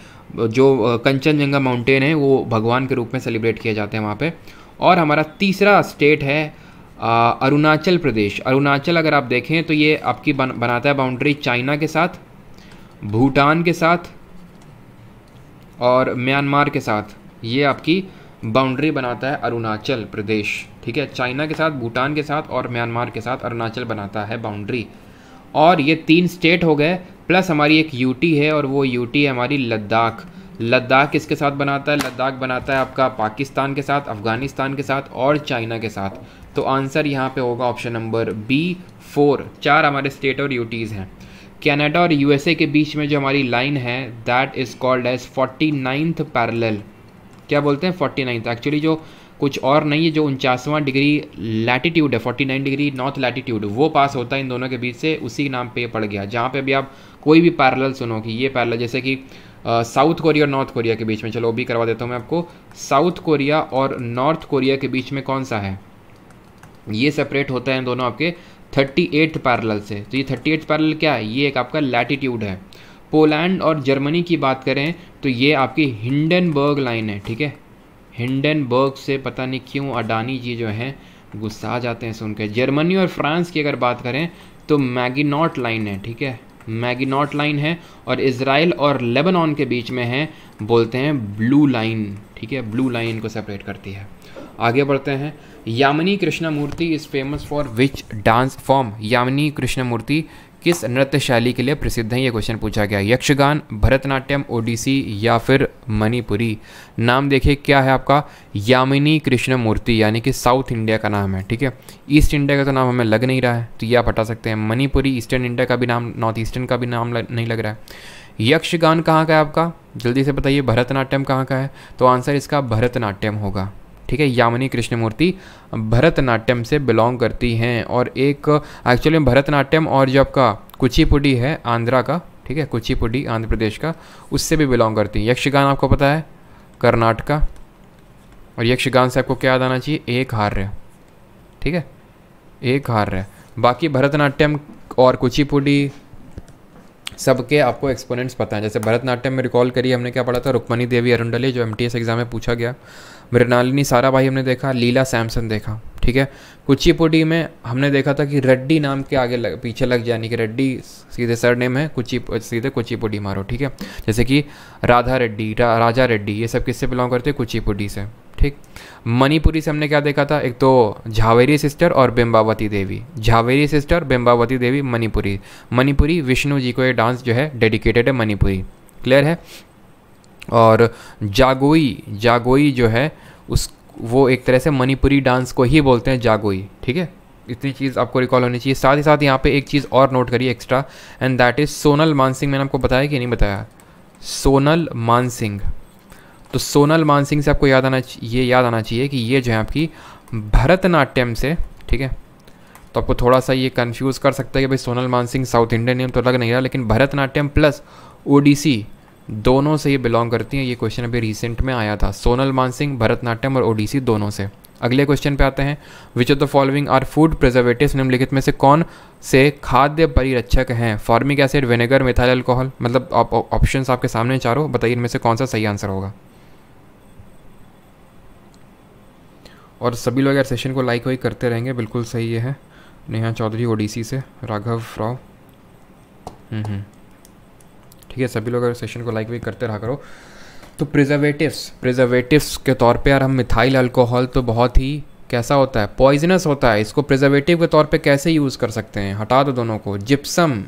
जो कंचनजंगा माउंटेन है वो भगवान के रूप में सेलिब्रेट किया जाते हैं वहाँ पर और हमारा तीसरा स्टेट है अरुणाचल प्रदेश अरुणाचल अगर आप देखें तो ये आपकी बन, बनाता है बाउंड्री चाइना के साथ भूटान के साथ और म्यांमार के साथ ये आपकी बाउंड्री बनाता है अरुणाचल प्रदेश ठीक है चाइना के साथ भूटान के साथ और म्यांमार के साथ अरुणाचल बनाता है बाउंड्री और ये तीन स्टेट हो गए प्लस हमारी एक यूटी है और वो यूटी है हमारी लद्दाख लद्दाख इसके साथ बनाता है लद्दाख बनाता है आपका पाकिस्तान के साथ अफ़गानिस्तान के साथ और चाइना के साथ तो आंसर यहाँ पे होगा ऑप्शन नंबर बी फोर चार हमारे स्टेट और यूटीज़ हैं कनाडा और यूएसए के बीच में जो हमारी लाइन है that is called as forty ninth parallel क्या बोलते हैं फोर्टी नाइन्थ एक्चुअली जो कुछ और नहीं है जो उनचासवां डिग्री लैटीट्यूड है forty nine degree north latitude वो पास होता है इन दोनों के बीच से उसी नाम पे पड़ गया जहाँ पे अभी आप कोई भी पैरल सुनो कि ये पैरल जैसे कि साउथ कोरिया और नॉर्थ कोरिया के बीच में चलो भी करवा देता हूँ मैं आपको साउथ कोरिया और नॉर्थ कोरिया के बीच में कौन सा है ये सेपरेट होता है दोनों आपके थर्टी एट्थ पैरल से तो ये थर्टी एट्थ पैरल क्या है ये एक आपका लैटिट्यूड है पोलैंड और जर्मनी की बात करें तो ये आपकी हिंडनबर्ग लाइन है ठीक है हिंडनबर्ग से पता नहीं क्यों अडानी जी जो हैं गुस्सा आ जाते हैं सुन के जर्मनी और फ्रांस की अगर बात करें तो मैगिनॉट लाइन है ठीक है मैगिनॉट लाइन है और इसराइल और लेबनान के बीच में है बोलते हैं ब्लू लाइन ठीक है ब्लू लाइन को सेपरेट करती है आगे बढ़ते हैं Yamini Krishna Murthy is famous for which dance form Yamini Krishna Murthy किस नृत्य शैली के लिए प्रसिद्ध हैं ये क्वेश्चन पूछा गया यक्षगान भरतनाट्यम ओडिसी या फिर मणिपुरी नाम देखिए क्या है आपका यामिनी कृष्ण मूर्ति यानी कि साउथ इंडिया का नाम है ठीक है ईस्ट इंडिया का तो नाम हमें लग नहीं रहा है तो ये आप हटा सकते हैं मणिपुरी ईस्टर्न इंडिया का भी नाम नॉर्थ ईस्टर्न का भी नाम लग, नहीं लग रहा है यक्षगान कहाँ का है आपका जल्दी से बताइए भरतनाट्यम कहाँ का है तो आंसर इसका भरतनाट्यम होगा ठीक है यामिनी कृष्णमूर्ति भरतनाट्यम से बिलोंग करती हैं और एक एक्चुअली भरतनाट्यम और जो आपका कुचिपुडी है आंध्रा का ठीक है कुचिपुडी आंध्र प्रदेश का उससे भी बिलोंग करती हैं यक्षगान आपको पता है कर्नाटका और यक्षगान से आपको क्या याद आना चाहिए एक हार्य ठीक है एक हार्य बाकी भरतनाट्यम और कुचिपुडी सबके आपको एक्सपोनेंट्स पता हैं जैसे भरतनाट्यम में रिकॉल करिए हमने क्या पढ़ा था रुक्मणी देवी अरुंडले जो एम एग्ज़ाम में पूछा गया मृणालिनी भाई हमने देखा लीला सैमसन देखा ठीक है कुचिपुडी में हमने देखा था कि रेड्डी नाम के आगे लग, पीछे लग जाए यानी कि रेड्डी सीधे सर नेम है कुची सीधे कुचिपुडी मारो ठीक है जैसे कि राधा रेड्डी रा, राजा रेड्डी ये सब किससे बिलोंग करते हैं कुचिपुडी से ठीक मणिपुरी से हमने क्या देखा था एक तो झावेरी सिस्टर और बिम्बावती देवी झावेरी सिस्टर बिम्बावती देवी मणिपुरी मणिपुरी विष्णु जी को ये डांस जो है डेडिकेटेड है मणिपुरी क्लियर है और जागोई जागोई जो है उस वो एक तरह से मणिपुरी डांस को ही बोलते हैं जागोई ठीक है इतनी चीज़ आपको रिकॉल होनी चाहिए साथ ही साथ यहाँ पे एक चीज़ और नोट करिए extra and that is Sonal Mansingh मैंने आपको बताया कि नहीं बताया सोनल मानसिंह तो सोनल मानसिंह से आपको याद आना ये याद आना चाहिए कि ये जो है आपकी भरतनाट्यम से ठीक है तो आपको थोड़ा सा ये कन्फ्यूज़ कर सकता है कि भाई Sonal Mansingh South Indian name तो लग नहीं रहा लेकिन भरतनाट्यम प्लस ओडिसी दोनों से ये बिलोंग करती हैं ये क्वेश्चन अभी रिसेंट में आया था सोनल मानसिंह भरतनाट्यम और ओडिसी दोनों से अगले क्वेश्चन पे आते हैं which of the following are food preservative निम्नलिखित में से कौन से खाद्य परिरक्षक हैं formic acid vinegar methyl alcohol मतलब ऑप्शन आप, आपके सामने चारों बताइए इनमें से कौन सा सही आंसर होगा और सभी लोग यार सेशन को लाइक वाइक करते रहेंगे बिल्कुल सही है नेहा चौधरी ओडीसी से राघव राव हम्म, हम्म। ठीक है सभी लोग अगर सेशन को लाइक भी करते रहा करो तो प्रिजर्वेटिव्स प्रिजर्वेटिव्स के तौर पे यार हम मिथाइल अल्कोहल तो बहुत ही कैसा होता है पॉइजनस होता है इसको प्रिजर्वेटिव के तौर पे कैसे यूज़ कर सकते हैं हटा दो दोनों को जिप्सम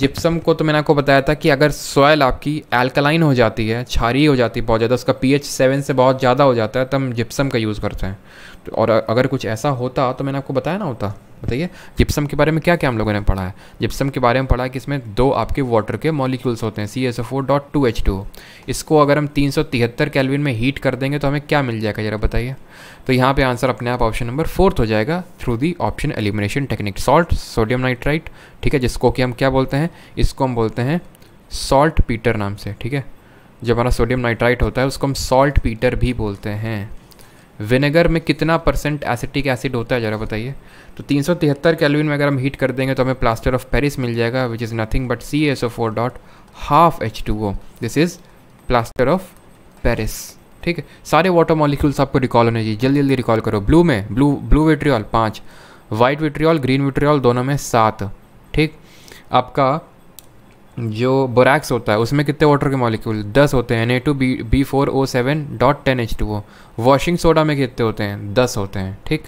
जिप्सम को तो मैंने आपको बताया था कि अगर सॉयल आपकी एल्कलाइन हो जाती है छारी हो जाती है बहुत ज़्यादा उसका पीएच सेवन से बहुत ज़्यादा हो जाता है तो हम जिप्सम का यूज़ करते हैं और अगर कुछ ऐसा होता तो मैंने आपको बताया ना होता बताइए जिप्सम के बारे में क्या क्या हम लोगों ने पढ़ा है जिप्सम के बारे में पढ़ा है कि इसमें दो आपके वाटर के मॉलिक्यूल्स होते हैं C S F O dot two H two इसको अगर हम तीन सौ तिहत्तर कैलविन में हीट कर देंगे तो हमें क्या मिल जाएगा जरा बताइए तो यहाँ पे आंसर अपने आप ऑप्शन नंबर फोर्थ हो जाएगा through the option elimination technique salt sodium nitrite ठीक है जिसको कि हम क्या बोलते हैं इसको हम बोलते हैं सॉल्ट पीटर नाम से ठीक है जब हमारा सोडियम नाइट्राइट होता है उसको हम सॉल्ट पीटर भी बोलते हैं विनेगर में कितना परसेंट एसिटिक एसिड होता है ज़रा बताइए तो तीन सौ तिहत्तर कैलविन में अगर हम हीट कर देंगे तो हमें प्लास्टर ऑफ पेरिस मिल जाएगा which is nothing but C S O four dot half H two O this is plaster of Paris ठीक है सारे वाटर मॉलिक्यूल्स आपको रिकॉल होने चाहिए जल्दी जल्दी रिकॉल करो ब्लू में ब्लू ब्लू विट्रियॉल पाँच वाइट विट्रियॉल ग्रीन विट्रियॉल दोनों में सात ठीक आपका जो बोरैक्स होता है उसमें कितने वाटर के मॉलिक्यूल दस होते हैं N A two B B four O seven dot ten H two O washing soda में कितने होते हैं दस होते हैं ठीक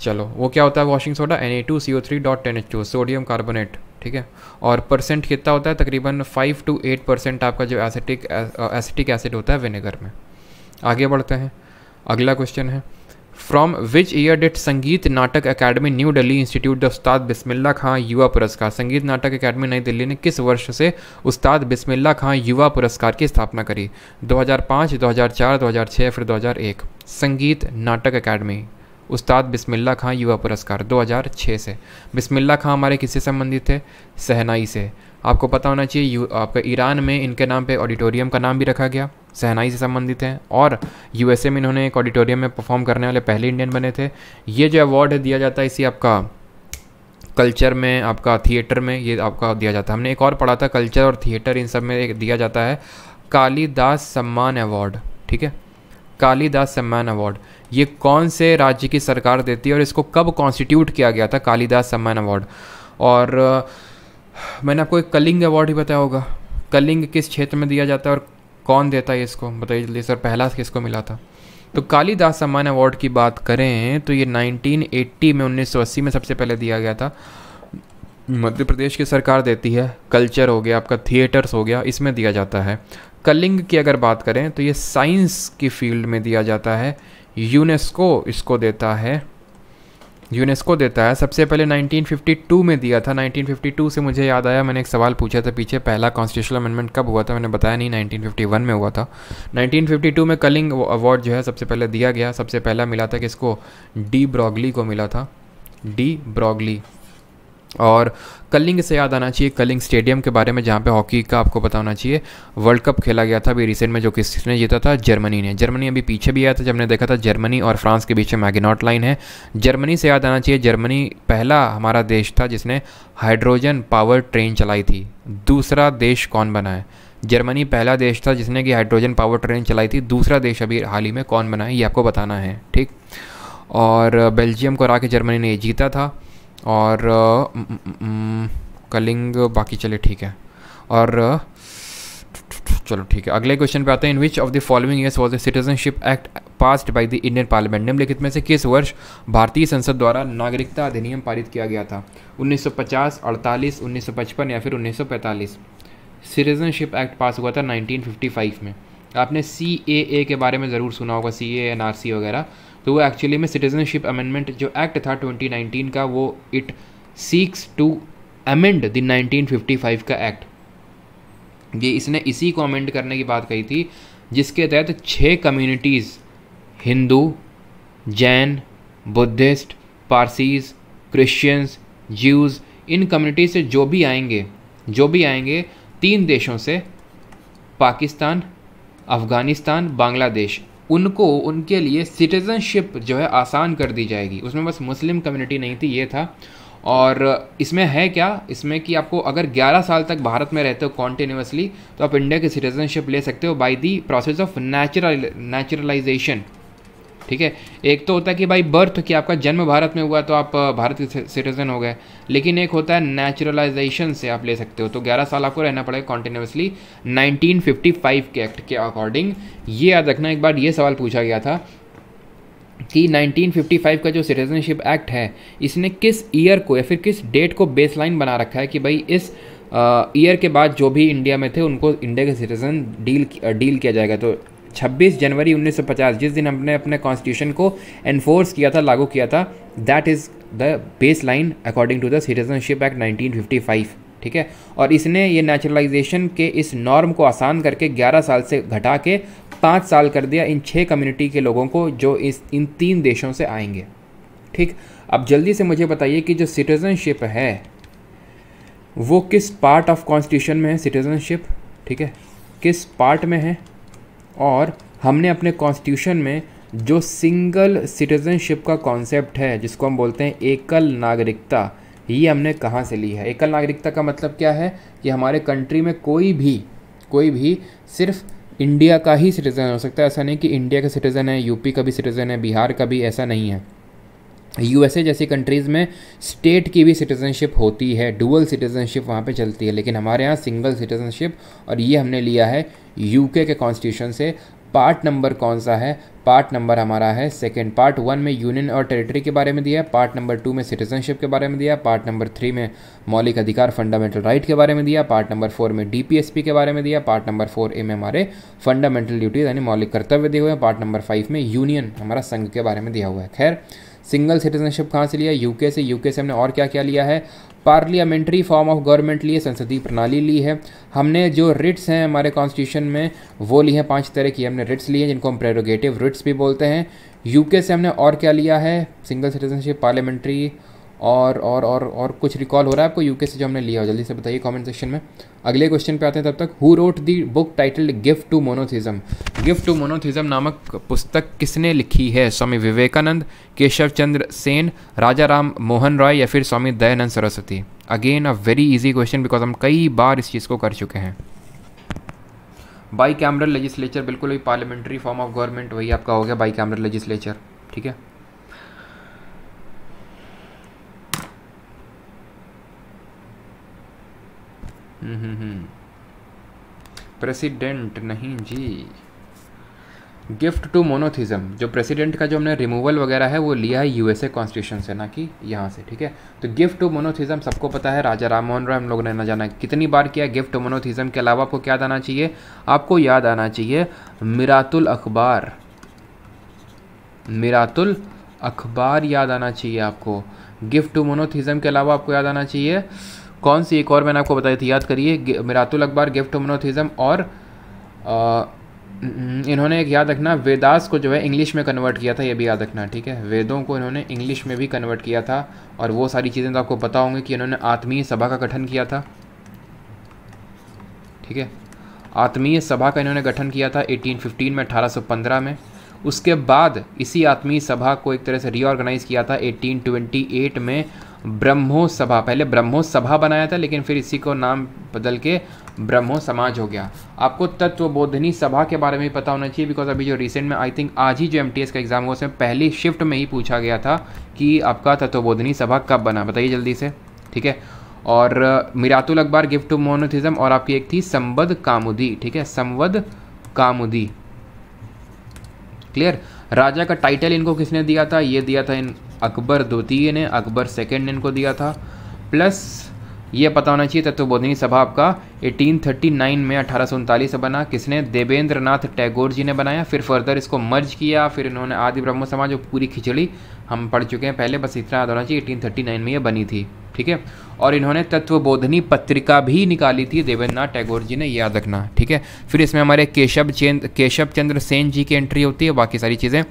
चलो वो क्या होता है washing soda N A two C O three dot ten H two sodium carbonate ठीक है और परसेंट कितना होता है तकरीबन फाइव टू एट परसेंट आपका जो एसिटिक एसिटिक एसिड होता है विनेगर में आगे बढ़ते हैं अगला क्वेश्चन है फ्रॉम विच ईयर डिट संगीत नाटक अकेडमी न्यू दिल्ली इंस्टीट्यूट उस्ताद बिस्मिल्ला खां युवा पुरस्कार संगीत नाटक अकेडमी नई दिल्ली ने किस वर्ष से उस्ताद बिस्मिल्ला खां युवा पुरस्कार की स्थापना करी 2005, 2004, 2006 फिर 2001 संगीत नाटक अकेडमी उस्ताद बिस्मिल्ला खां युवा पुरस्कार 2006 से बिस्मिल्ला खां हमारे किससे संबंधित थे सहनाई से आपको पता होना चाहिए यू आपका ईरान में इनके नाम पे ऑडिटोरियम का नाम भी रखा गया सहनाई से संबंधित हैं और यूएसए में इन्होंने एक ऑडिटोरियम में परफॉर्म करने वाले पहले इंडियन बने थे ये जो अवार्ड है दिया जाता है इसी आपका कल्चर में आपका थिएटर में ये आपका दिया जाता है हमने एक और पढ़ा था कल्चर और थिएटर इन सब में एक दिया जाता है कालीदास सम्मान अवार्ड ठीक है कालीदास सम्मान अवार्ड ये कौन से राज्य की सरकार देती है और इसको कब कॉन्स्टिट्यूट किया गया था कालीदास सम्मान अवार्ड और uh, मैंने आपको एक कलिंग अवार्ड ही बताया होगा कलिंग किस क्षेत्र में दिया जाता है और कौन देता है इसको बताइए जल्दी सर पहला किसको मिला था तो कालीदास सम्मान अवार्ड की बात करें तो ये 1980 में 1980 में सबसे पहले दिया गया था मध्य प्रदेश की सरकार देती है कल्चर हो गया आपका थिएटर्स हो गया इसमें दिया जाता है कलिंग की अगर बात करें तो ये साइंस की फील्ड में दिया जाता है यूनेस्को इसको देता है यूनेस्को देता है सबसे पहले 1952 में दिया था 1952 से मुझे याद आया मैंने एक सवाल पूछा था पीछे पहला कॉन्स्टिट्यूशन अमेंडमेंट कब हुआ था मैंने बताया नहीं 1951 में हुआ था 1952 में कलिंग अवार्ड जो है सबसे पहले दिया गया सबसे पहला मिला था किसको डी ब्रॉगली को मिला था डी ब्रॉगली और कलिंग से याद आना चाहिए कलिंग स्टेडियम के बारे में जहाँ पे हॉकी का आपको बताना चाहिए वर्ल्ड कप खेला गया था अभी रिसेंट में जो किसने जीता था जर्मनी ने जर्मनी अभी पीछे भी आया था जब हमने देखा था जर्मनी और फ्रांस के बीच में मैगिनॉट लाइन है जर्मनी से याद आना चाहिए जर्मनी पहला हमारा देश था जिसने हाइड्रोजन पावर ट्रेन चलाई थी दूसरा देश कौन बना है जर्मनी पहला देश था जिसने कि हाइड्रोजन पावर ट्रेन चलाई थी दूसरा देश अभी हाल ही में कौन बना है ये आपको बताना है ठीक और बेल्जियम को हरा के जर्मनी ने जीता था और कलिंग बाकी चले ठीक है और चलो ठीक है अगले क्वेश्चन पे आते हैं in which of the following years was the citizenship act passed by the Indian parliament निम्नलिखित में से किस वर्ष भारतीय संसद द्वारा नागरिकता अधिनियम पारित किया गया था 1950, 48, 1955 या फिर 1945 सिटीजनशिप एक्ट पास हुआ था 1955 में आपने सी के बारे में ज़रूर सुना होगा सी एन आर सी वगैरह तो वो एक्चुअली में सिटीजनशिप अमेंडमेंट जो एक्ट था 2019 का वो it seeks to amend the 1955 का एक्ट ये इसने इसी को अमेंड करने की बात कही थी जिसके तहत छः communities Hindu Jain Buddhist Parsis Christians Jews इन कम्युनिटी से जो भी आएंगे जो भी आएंगे तीन देशों से पाकिस्तान अफ़गानिस्तान बांग्लादेश उनको उनके लिए सिटीज़नशिप जो है आसान कर दी जाएगी उसमें बस मुस्लिम कम्युनिटी नहीं थी ये था और इसमें है क्या इसमें कि आपको अगर 11 साल तक भारत में रहते हो कॉन्टीन्यूसली तो आप इंडिया की सिटीज़नशिप ले सकते हो by the process of natural naturalisation ठीक है एक तो होता है कि भाई बर्थ कि आपका जन्म भारत में हुआ तो आप भारत के सिटीज़न हो गए लेकिन एक होता है नेचुरलाइजेशन से आप ले सकते हो तो 11 साल आपको रहना पड़ेगा कॉन्टीन्यूसली 1955 के एक्ट के अकॉर्डिंग ये याद रखना एक बार ये सवाल पूछा गया था कि 1955 का जो सिटीजनशिप एक्ट है इसने किस ईयर को या फिर किस डेट को बेसलाइन बना रखा है कि भाई इस ईयर के बाद जो भी इंडिया में थे उनको इंडिया के सिटीज़न डील डील किया जाएगा तो छब्बीस जनवरी 1950 जिस दिन हमने अपने कॉन्स्टिट्यूशन को एनफोर्स किया था लागू किया था that is the base line according to the citizenship act 1955 ठीक है और इसने ये नेचुरलाइजेशन के इस नॉर्म को आसान करके 11 साल से घटा के पाँच साल कर दिया इन छः कम्युनिटी के लोगों को जो इस इन तीन देशों से आएंगे ठीक अब जल्दी से मुझे बताइए कि जो सिटीज़नशिप है वो किस पार्ट ऑफ कॉन्स्टिट्यूशन में है सिटीज़नशिप ठीक है किस पार्ट में है और हमने अपने कॉन्स्टिट्यूशन में जो सिंगल सिटीजनशिप का कॉन्सेप्ट है जिसको हम बोलते हैं एकल नागरिकता ये हमने कहाँ से ली है एकल नागरिकता का मतलब क्या है कि हमारे कंट्री में कोई भी कोई भी सिर्फ इंडिया का ही सिटीज़न हो सकता है ऐसा नहीं कि इंडिया का सिटीज़न है यूपी का भी सिटीज़न है बिहार का भी ऐसा नहीं है यूएसए जैसी कंट्रीज़ में स्टेट की भी सिटीज़नशिप होती है डुअल सिटीज़नशिप वहाँ पे चलती है लेकिन हमारे यहाँ सिंगल सिटीज़नशिप और ये हमने लिया है यूके के कॉन्स्टिट्यूशन से पार्ट नंबर कौन सा है पार्ट नंबर हमारा है सेकेंड पार्ट वन में यूनियन और टेरिटरी के बारे में दिया है पार्ट नंबर टू में सिटीजनशिप के बारे में दिया पार्ट नंबर थ्री में मौलिक अधिकार फंडामेंटल राइट के बारे में दिया पार्ट नंबर फोर में डीपीएसपी के बारे में दिया पार्ट नंबर फोर ए में हमारे फंडामेंटल ड्यूटीज यानी मौलिक कर्तव्य दिए हुए हैं पार्ट नंबर फाइव में यूनियन हमारा संघ के बारे में दिया हुआ है खैर सिंगल सिटीजनशिप कहाँ से लिया यूके से यूके से हमने और क्या क्या लिया है पार्लियामेंट्री फॉर्म ऑफ गवर्नमेंट लिए संसदीय प्रणाली ली है हमने जो रिट्स हैं हमारे कॉन्स्टिट्यूशन में वो लिए हैं पाँच तरह की हमने रिट्स लिए हैं जिनको हम प्रेरोगेटिव रिट्स भी बोलते हैं यूके से हमने और क्या लिया है सिंगल सिटीजनशिप पार्लियामेंट्री और और और और कुछ रिकॉल हो रहा है आपको यूके से जो हमने लिया हो जल्दी से बताइए कमेंट सेक्शन में अगले क्वेश्चन पे आते हैं तब तक who wrote the book titled gift to monotheism gift to monotheism नामक पुस्तक किसने लिखी है स्वामी विवेकानंद केशव चंद्र सेन राजा राम मोहन रॉय या फिर Swami Dayanand Saraswati again a very easy question because हम कई बार इस चीज़ को कर चुके हैं बाई कैमरल लेजिस्लेचर बिल्कुल वही पार्लियामेंट्री फॉर्म ऑफ गवर्नमेंट वही आपका हो गया बाई कैमरल लेजिस्लेचर ठीक है प्रेसिडेंट हम्म, हम्म, हम्म। नहीं जी गिफ्ट टू मोनोथिज्म जो प्रेसिडेंट का जो हमने रिमूवल वगैरह है वो लिया है यूएसए कॉन्स्टिट्यूशन से ना कि यहाँ से ठीक है तो गिफ्ट टू मोनोथिज्म सबको पता है राजा राम मोहन राय हम लोग ने ना जाना कितनी बार किया गिफ्ट टू मोनोथिज्म के अलावा आपको क्या आना चाहिए आपको याद आना चाहिए मिरातुल अखबार मिरातुल अखबार याद आना चाहिए आपको गिफ्ट टू मोनोथिज्म के अलावा आपको याद आना चाहिए कौन सी एक और मैंने आपको बताई थी याद करिए मिरातुल अकबर गिफ्ट मोनोथिज़म और आ, इन्होंने एक याद रखना वेदास को जो है इंग्लिश में कन्वर्ट किया था ये भी याद रखना ठीक है वेदों को इन्होंने इंग्लिश में भी कन्वर्ट किया था और वो सारी चीज़ें तो आपको पता होंगी कि इन्होंने आत्मीय सभा का गठन किया था ठीक है आत्मीय सभा का इन्होंने गठन किया था 1815 में 1815 में उसके बाद इसी आत्मीय सभा को एक तरह से रीऑर्गेनाइज किया था 1828 में ब्रह्मो सभा पहले ब्रह्मो सभा बनाया था लेकिन फिर इसी को नाम बदल के ब्रह्मो समाज हो गया आपको तत्व बोधनी सभा के बारे में पता होना चाहिए बिकॉज अभी जो रिसेंट में आई थिंक आज ही जो एम का एग्ज़ाम हुआ उसमें पहली शिफ्ट में ही पूछा गया था कि आपका तत्वबोधनी सभा कब बना बताइए जल्दी से ठीक है और uh, Miratul Akhbar gift to monotheism और आपकी एक थी संबद कामुदी ठीक है संवद कामुदी क्लियर राजा का टाइटल इनको किसने दिया था ये दिया था इन अकबर द्वितीय ने अकबर सेकेंड ने इनको दिया था प्लस ये पता होना चाहिए तत्वबोधनी सभा आपका 1839 में अठारह से बना किसने देवेंद्र नाथ टैगोर जी ने बनाया फिर फर्दर इसको मर्ज किया फिर इन्होंने आदि ब्रह्म समाज जो पूरी खिचड़ी हम पढ़ चुके हैं पहले बस इतना याद होना चाहिए 1839 में ये बनी थी ठीक है और इन्होंने तत्वबोधनी पत्रिका भी निकाली थी देवेंद्रनाथ टैगोर जी ने याद रखना ठीक है फिर इसमें हमारे केशव चंद केशव चंद्र सेन जी की एंट्री होती है बाकी सारी चीज़ें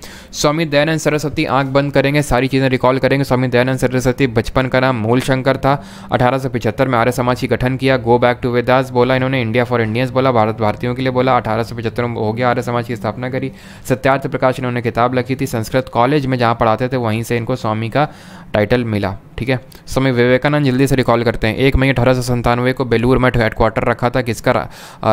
स्वामी दयानंद सरस्वती आंख बंद करेंगे सारी चीज़ें रिकॉल करेंगे स्वामी दयानंद सरस्वती बचपन का नाम मूल शंकर था अठारह में आर्य समाज की गठन किया गो बैक टू वेदास बोला इन्होंने इंडिया फॉर इंडियंस बोला भारत भारतीयों के लिए बोला अठारह में हो गया आर्य समाज की स्थापना करी सत्यार्थ प्रकाश इन्होंने किताब लिखी थी संस्कृत कॉलेज में जहाँ पढ़ाते थे वहीं से इनको स्वामी का टाइटल मिला ठीक है स्वामी विवेकानंद जल्दी से रिकॉल करते हैं एक मई अठारह सौ संतानवे को बेलूर में हेडक्वार्टर रखा था किसका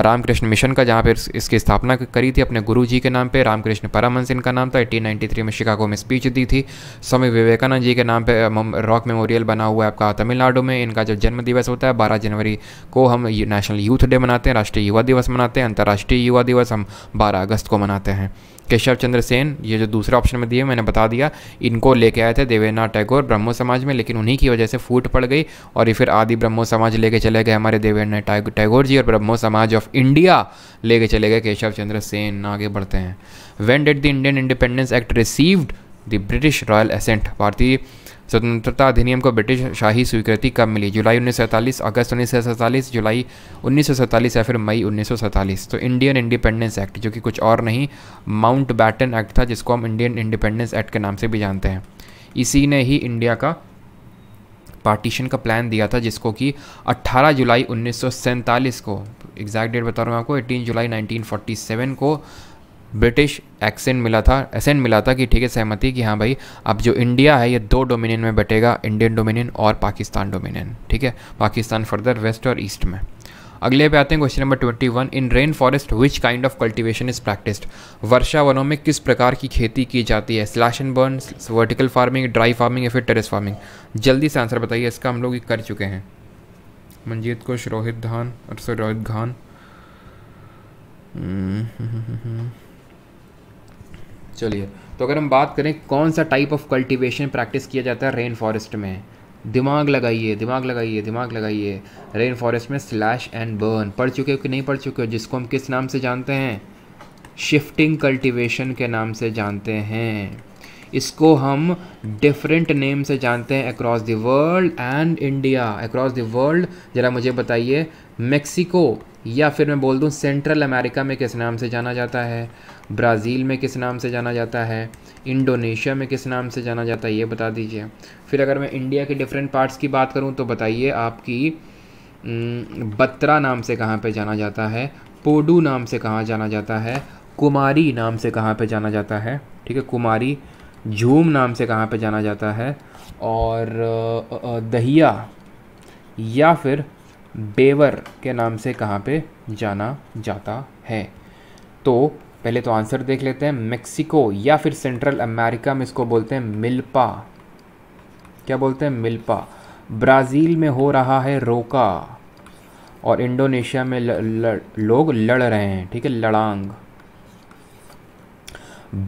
रामकृष्ण मिशन का जहाँ पर इसकी स्थापना करी थी अपने गुरु जी के नाम पर रामकृष्ण परमहंस इनका नाम था एटीन में शिकागो में स्पीच दी थी स्वामी विवेकानंद जी के नाम पर रॉक मेमोरियल बना हुआ है आपका तमिलनाडु में इनका जो जन्म दिवस होता है बारह जनवरी को हम नेशनल यूथ डे मनाते हैं राष्ट्रीय युवा दिवस मनाते हैं अंतर्राष्ट्रीय युवा दिवस हम बारह अगस्त को मनाते हैं केशव चंद्र सेन ये जो दूसरे ऑप्शन में दिए मैंने बता दिया इनको लेके आए थे देवेंद्रनाथ टैगोर ब्रह्मो समाज में लेकिन उन्हीं की वजह से फूट पड़ गई और ये फिर आदि ब्रह्मो समाज लेके चले गए हमारे देवेन्द्र टैगोर जी और ब्रह्मो समाज ऑफ इंडिया लेके चले गए केशव चंद्र सेन आगे बढ़ते हैं when did the Indian independence act received the British royal assent भारतीय स्वतंत्रता अधिनियम को ब्रिटिश शाही स्वीकृति कब मिली जुलाई उन्नीस अगस्त उन्नीस जुलाई उन्नीस या फिर मई उन्नीस तो इंडियन इंडिपेंडेंस एक्ट जो कि कुछ और नहीं माउंट बैटन एक्ट था जिसको हम इंडियन इंडिपेंडेंस एक्ट के नाम से भी जानते हैं इसी ने ही इंडिया का पार्टीशन का प्लान दिया था जिसको कि 18 जुलाई उन्नीस को एग्जैक्ट डेट बता रहा हूँ आपको 18 जुलाई 1947 को ब्रिटिश एक्सेंट मिला था एसेंट मिला था कि ठीक है सहमति कि हाँ भाई अब जो इंडिया है ये दो डोमिनियन में बटेगा इंडियन डोमिनियन और पाकिस्तान डोमिनियन ठीक है पाकिस्तान फर्दर वेस्ट और ईस्ट में अगले पे आते हैं question number twenty one in rain forest which kind of cultivation is practised वर्षा वनों में किस प्रकार की खेती की जाती है slash and burn vertical farming dry farming या फिर टेरेस फार्मिंग जल्दी से आंसर बताइए इसका हम लोग कर चुके हैं मंजीत को रोहित धान और रोहित घान हम्म, हम्म, हम्म, चलिए तो अगर हम बात करें कौन सा टाइप ऑफ कल्टीवेशन प्रैक्टिस किया जाता है रेन फॉरेस्ट में दिमाग लगाइए दिमाग लगाइए दिमाग लगाइए रेन फॉरेस्ट में स्लैश एंड बर्न पढ़ चुके हो कि नहीं पढ़ चुके हो जिसको हम किस नाम से जानते हैं शिफ्टिंग कल्टीवेशन के नाम से जानते हैं इसको हम डिफरेंट नेम से जानते हैं across the world and India across the world ज़रा मुझे बताइए मेक्सिको या फिर मैं बोल दूँ सेंट्रल अमेरिका में किस नाम से जाना जाता है ब्राज़ील में किस नाम से जाना जाता है इंडोनेशिया में किस नाम से जाना जाता है ये बता दीजिए फिर अगर मैं इंडिया के डिफरेंट पार्ट्स की बात करूँ तो बताइए आपकी बत्रा नाम से कहाँ पर जाना जाता है पोडू नाम से कहाँ जाना जाता है कुमारी नाम से कहाँ पर जाना जाता है ठीक है कुमारी झूम नाम से कहाँ पर जाना जाता है और दहिया या फिर बेवर के नाम से कहाँ पे जाना जाता है तो पहले तो आंसर देख लेते हैं मेक्सिको या फिर सेंट्रल अमेरिका में इसको बोलते हैं मिल्पा क्या बोलते हैं मिल्पा ब्राज़ील में हो रहा है रोका और इंडोनेशिया में ल, ल, लोग लड़ रहे हैं ठीक है लड़ांग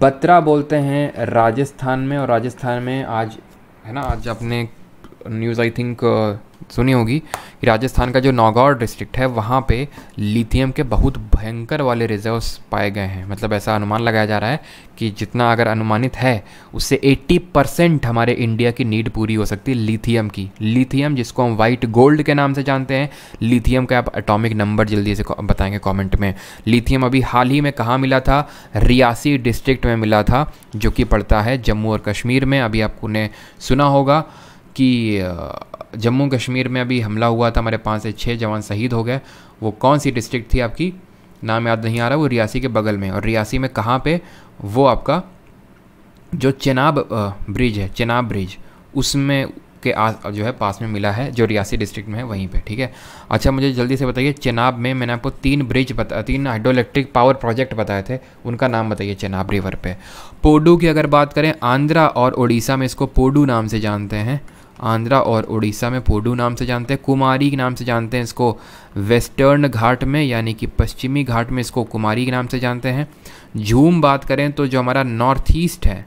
बत्रा बोलते हैं राजस्थान में और राजस्थान में आज है ना आज अपने न्यूज़ आई थिंक सुनी होगी कि राजस्थान का जो नागौर डिस्ट्रिक्ट है वहाँ पे लिथियम के बहुत भयंकर वाले रिजर्व्स पाए गए हैं मतलब ऐसा अनुमान लगाया जा रहा है कि जितना अगर अनुमानित है उससे 80 परसेंट हमारे इंडिया की नीड पूरी हो सकती है लिथियम की लिथियम जिसको हम वाइट गोल्ड के नाम से जानते हैं लिथियम का आप एटॉमिक नंबर जल्दी से बताएंगे कॉमेंट में लिथियम अभी हाल ही में कहाँ मिला था रियासी डिस्ट्रिक्ट में मिला था जो कि पड़ता है जम्मू और कश्मीर में अभी आपने सुना होगा कि जम्मू कश्मीर में अभी हमला हुआ था हमारे पाँच से छः जवान शहीद हो गए वो कौन सी डिस्ट्रिक्ट थी आपकी नाम याद नहीं आ रहा वो रियासी के बगल में और रियासी में कहाँ पे वो आपका जो चेनाब ब्रिज है चेनाब ब्रिज उसमें के आस जो है पास में मिला है जो रियासी डिस्ट्रिक्ट में है वहीं पे ठीक है अच्छा मुझे जल्दी से बताइए चेनाब में मैंने आपको तीन ब्रिज बता तीन हाइड्रो इलेक्ट्रिक पावर प्रोजेक्ट बताए थे उनका नाम बताइए चेनाब रिवर पे पोडू की अगर बात करें आंध्रा और उड़ीसा में इसको पोडू नाम से जानते हैं आंध्रा और उड़ीसा में पोडू नाम से जानते हैं कुमारी के नाम से जानते हैं इसको वेस्टर्न घाट में यानी कि पश्चिमी घाट में इसको कुमारी के नाम से जानते हैं झूम बात करें तो जो हमारा नॉर्थ ईस्ट है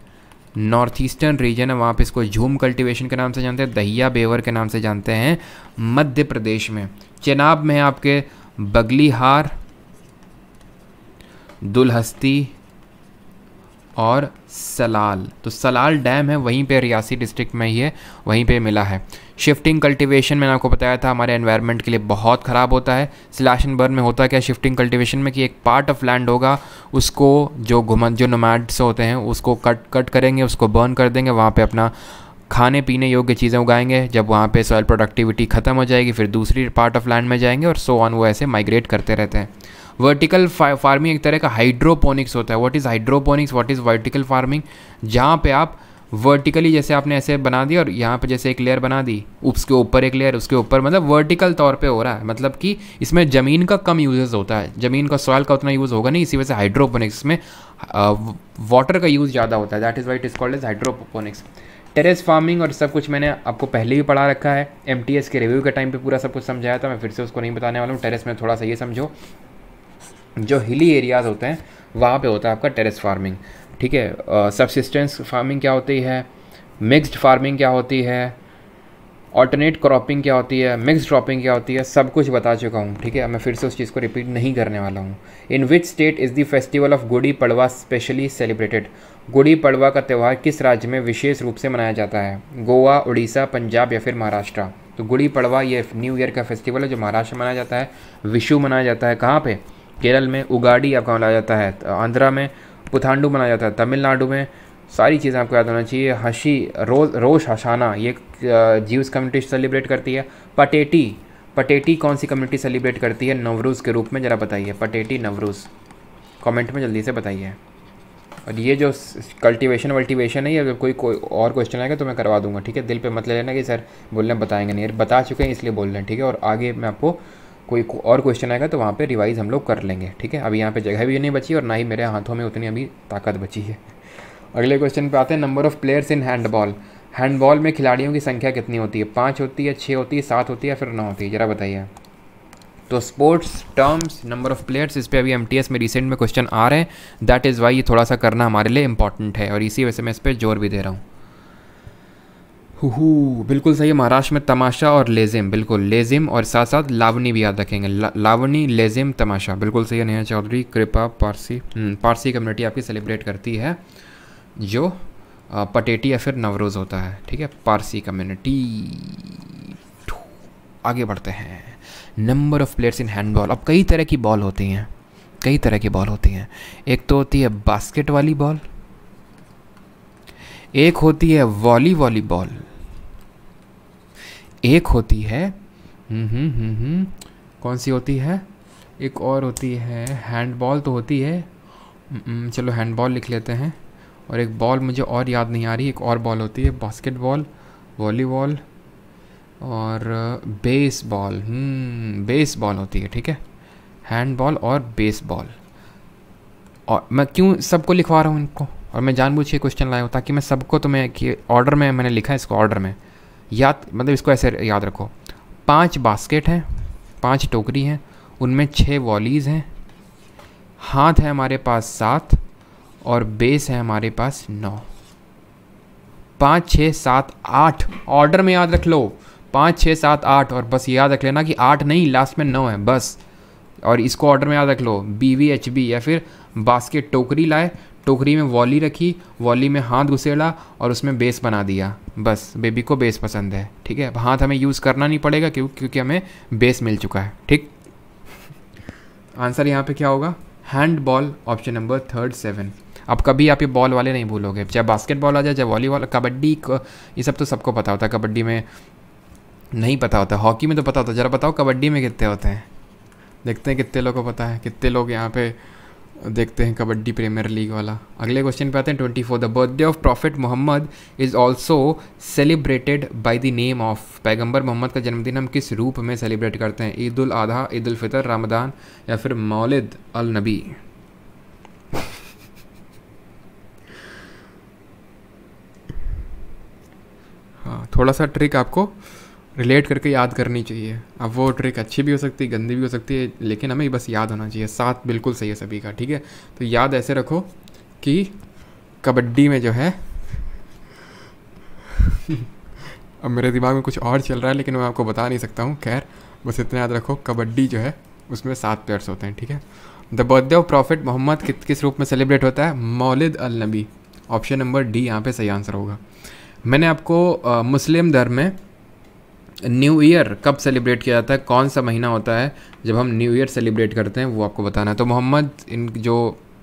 नॉर्थ ईस्टर्न रीजन है वहाँ पे इसको झूम कल्टीवेशन के नाम से जानते हैं दहिया बेवर के नाम से जानते हैं मध्य प्रदेश में चेनाब में आपके बगलीहार दुलहस्ती और सलाल तो सलाल डैम है वहीं पे रियासी डिस्ट्रिक्ट में ही है वहीं पे मिला है शिफ्टिंग कल्टीवेशन मैंने आपको बताया था हमारे एनवायरनमेंट के लिए बहुत ख़राब होता है सिलाशन बर्न में होता क्या शिफ्टिंग कल्टीवेशन में कि एक पार्ट ऑफ लैंड होगा उसको जो घुमन जो नोमैड्स होते हैं उसको कट कट करेंगे उसको बर्न कर देंगे वहाँ पर अपना खाने पीने योग्य चीज़ें उगाएंगे जब वहाँ पे सॉयल प्रोडक्टिविटी ख़त्म हो जाएगी फिर दूसरी पार्ट ऑफ लैंड में जाएंगे और सो ऑन वो ऐसे माइग्रेट करते रहते हैं वर्टिकल फार्मिंग एक तरह का हाइड्रोपोनिक्स होता है what is hydroponics what is vertical farming जहाँ पे आप वर्टिकली जैसे आपने ऐसे बना दी और यहाँ पे जैसे एक लेयर बना दी उसके ऊपर एक लेयर उसके ऊपर मतलब वर्टिकल तौर पे हो रहा है मतलब कि इसमें ज़मीन का कम यूजेस होता है ज़मीन का सॉयल का उतना यूज़ होगा नहीं इसी वजह से हाइड्रोपोनिक्स में वाटर का यूज़ ज़्यादा होता है that is why it is called is hydroponics terrace farming और सब कुछ मैंने आपको पहले भी पढ़ा रखा है एम के रिव्यू के टाइम पर पूरा सब कुछ समझाया था मैं फिर से उसको नहीं बताने वाला हूँ टेरेस में थोड़ा सा ये समझो जो हिली एरियाज़ होते हैं वहाँ पे होता है आपका टेरेस फार्मिंग ठीक है सबसिस्टेंस फार्मिंग क्या होती है मिक्स्ड फार्मिंग क्या होती है ऑल्टरनेट क्रॉपिंग क्या होती है मिक्स क्रॉपिंग क्या होती है सब कुछ बता चुका हूँ ठीक है मैं फिर से उस चीज़ को रिपीट नहीं करने वाला हूँ in which state is the festival of Gudi Padwa specially celebrated Gudi Padwa का त्यौहार किस राज्य में विशेष रूप से मनाया जाता है गोवा उड़ीसा पंजाब या फिर महाराष्ट्र तो गुड़ी पड़वा ये न्यू ईयर का फेस्टिवल है जो महाराष्ट्र मनाया जाता है विशु मनाया जाता है कहाँ पर केरल में उगाड़ी आपका मनाया जाता है तो आंध्रा में पुथांडू मनाया जाता है तमिलनाडु में सारी चीज़ें आपको याद होना चाहिए हंसी रोज रोश हशाना ये जीव कम्युनिटी सेलिब्रेट करती है पटेटी पटेटी कौन सी कम्युनिटी सेलिब्रेट करती है नवरूज़ के रूप में ज़रा बताइए पटेटी नवरूज़ कमेंट में जल्दी से बताइए और ये जो कल्टीवेशन वल्टीवेशन है ये अगर कोई कोई और क्वेश्चन आएगा तो मैं करवा दूंगा ठीक है दिल पे मत ले लेना कि सर बोलना बताएंगे नहीं बता चुके हैं इसलिए बोल रहे हैं ठीक है और आगे मैं आपको कोई को और क्वेश्चन आएगा तो वहाँ पे रिवाइज हम लोग कर लेंगे ठीक है अभी यहाँ पे जगह भी नहीं बची और ना ही मेरे हाथों में उतनी अभी ताकत बची है अगले क्वेश्चन पे आते हैं number of players in handball handball में खिलाड़ियों की संख्या कितनी होती है पाँच होती है छः होती है सात होती है या फिर नौ होती है ज़रा बताइए तो sports terms number of players इस पर अभी एम में रिसेंट में क्वेश्चन आ रहे हैं दैट इज़ वाई ये थोड़ा सा करना हमारे लिए इंपॉर्टेंट है और इसी वजह से मैं इस पर जोर भी दे रहा हूँ हु बिल्कुल सही है महाराष्ट्र में तमाशा और लेजिम बिल्कुल लेजिम और साथ साथ लावनी भी याद रखेंगे ला, लावनी लेजिम तमाशा बिल्कुल सही है नेहा चौधरी कृपा पारसी हम्म, पारसी कम्युनिटी आपकी सेलिब्रेट करती है जो पटेटी या फिर नवरोज़ होता है ठीक है पारसी कम्युनिटी आगे बढ़ते हैं number of players in handball अब कई तरह की बॉल होती हैं कई तरह की बॉल होती हैं एक तो होती है बास्केट वाली बॉल एक होती है वॉली वॉली बॉल एक होती है हम्म, हम्म, हम्म, कौन सी होती है एक और होती है हैंडबॉल तो होती है चलो हैंडबॉल लिख लेते हैं और एक बॉल मुझे और याद नहीं आ रही एक और बॉल होती है बास्केटबॉल वॉलीबॉल और बेसबॉल uh, बेसबॉल होती है ठीक है हैंडबॉल और बेसबॉल और मैं क्यों सबको लिखवा रहा हूँ इनको और मैं जानबूझ के क्वेश्चन लाया हूँ ताकि मैं सबको तो मैं कि ऑर्डर में मैंने लिखा है इसको ऑर्डर में याद मतलब इसको ऐसे याद रखो पांच बास्केट हैं पांच टोकरी हैं उनमें छह वॉलीज़ हैं हाथ है हमारे पास सात और बेस है हमारे पास नौ पाँच छः सात आठ ऑर्डर में याद रख लो पाँच छः सात आठ और बस याद रख लेना कि आठ नहीं लास्ट में नौ है बस और इसको ऑर्डर में याद रख लो बी वी एच बी या फिर बास्केट टोकरी लाए टोकरी में वॉली रखी वॉली में हाथ घुसेड़ा और उसमें बेस बना दिया बस बेबी को बेस पसंद है ठीक है हाथ हमें यूज़ करना नहीं पड़ेगा क्यों क्योंकि हमें बेस मिल चुका है ठीक आंसर यहाँ पे क्या होगा handball option number third seven अब कभी आप ये बॉल वाले नहीं भूलोगे चाहे बास्केटबॉल आ जाए चाहे वॉलीबॉल कबड्डी ये सब तो सबको पता होता है कबड्डी में नहीं पता होता हॉकी में तो पता होता है ज़रा बताओ कबड्डी में कितने होते हैं देखते हैं कितने लोगों को पता है कितने लोग यहाँ पे देखते हैं कबड्डी प्रीमियर लीग वाला अगले क्वेश्चन पे आते हैं twenty four the birthday of prophet Mohammad is also celebrated by the name of पैगंबर मोहम्मद का जन्मदिन हम किस रूप में सेलिब्रेट करते हैं ईद उल अधा ईद उल फितर रमदान या फिर मौलद अल नबी हाँ थोड़ा सा ट्रिक आपको रिलेट करके याद करनी चाहिए अब वो ट्रिक अच्छी भी हो सकती है गंदी भी हो सकती है लेकिन हमें बस याद होना चाहिए साथ बिल्कुल सही है सभी का ठीक है तो याद ऐसे रखो कि कबड्डी में जो है <laughs> अब मेरे दिमाग में कुछ और चल रहा है लेकिन मैं आपको बता नहीं सकता हूँ खैर बस इतना याद रखो कबड्डी जो है उसमें सात प्लेयर्स होते हैं ठीक है the birthday of prophet Mohammad कित किस रूप में सेलिब्रेट होता है मौलिद अल नबी ऑप्शन नंबर डी यहाँ पे सही आंसर होगा मैंने आपको मुस्लिम धर्म में न्यू ईयर कब सेलिब्रेट किया जाता है कौन सा महीना होता है जब हम न्यू ईयर सेलिब्रेट करते हैं वो आपको बताना है तो मोहम्मद इन जो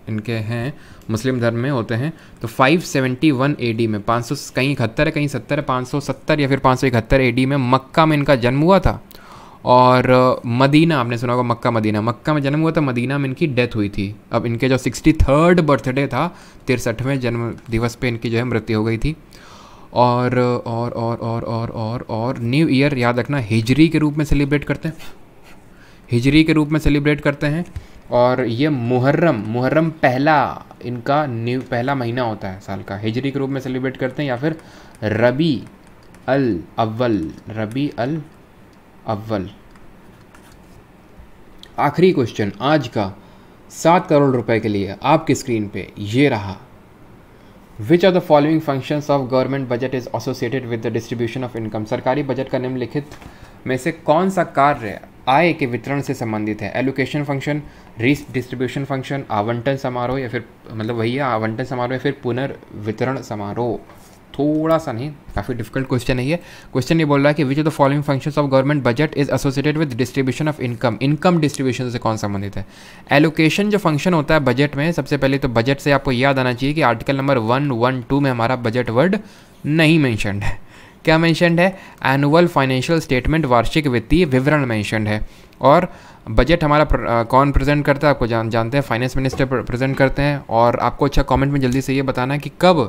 इनके हैं मुस्लिम धर्म में होते हैं तो 571 डी में 500 कहीं इकहत्तर है कहीं सत्तर है सत्तर या फिर पाँच ए डी में मक्का में इनका जन्म हुआ था और मदीना आपने सुना होगा मक्का मदीना मक्का में जन्म हुआ था मदीना में इनकी डेथ हुई थी अब इनके जो सिक्सटी थर्ड बर्थडे था तिरसठवें जन्म दिवस पे इनकी जो है मृत्यु हो गई थी और और और और और और और न्यू ईयर याद रखना हिजरी के रूप में सेलिब्रेट करते हैं हिजरी के रूप में सेलिब्रेट करते हैं और ये मुहर्रम मुहर्रम पहला इनका न्यू पहला महीना होता है साल का हिजरी के रूप में सेलिब्रेट करते हैं या फिर रबी अल अव्वल रबी अल अव्वल आखिरी क्वेश्चन आज का सात करोड़ रुपए के लिए आपकी स्क्रीन पे ये रहा which are the following functions of government budget is associated with the distribution of income सरकारी बजट का निम्नलिखित में से कौन सा कार्य आय के वितरण से संबंधित है allocation function risk distribution function आवंटन समारोह या फिर मतलब वही है आवंटन समारोह या फिर पुनर्वितरण समारोह थोड़ा सा नहीं काफ़ी डिफिकल्ट क्वेश्चन है ये क्वेश्चन ये बोल रहा है कि which of the following functions of government budget is associated with distribution of income income distribution से कौन संबंधित है एलोकेशन जो फंक्शन होता है बजट में सबसे पहले तो बजट से आपको याद आना चाहिए कि article number one one two में हमारा बजट वर्ड नहीं मैंशनड है क्या मैंशनड है एनुअल फाइनेंशियल स्टेटमेंट वार्षिक वित्तीय विवरण मैंशनड है और बजट हमारा प्र, आ, कौन प्रेजेंट करता है आपको जान जानते हैं फाइनेंस मिनिस्टर प्रेजेंट करते हैं और आपको अच्छा कमेंट में जल्दी से ये बताना है कि कब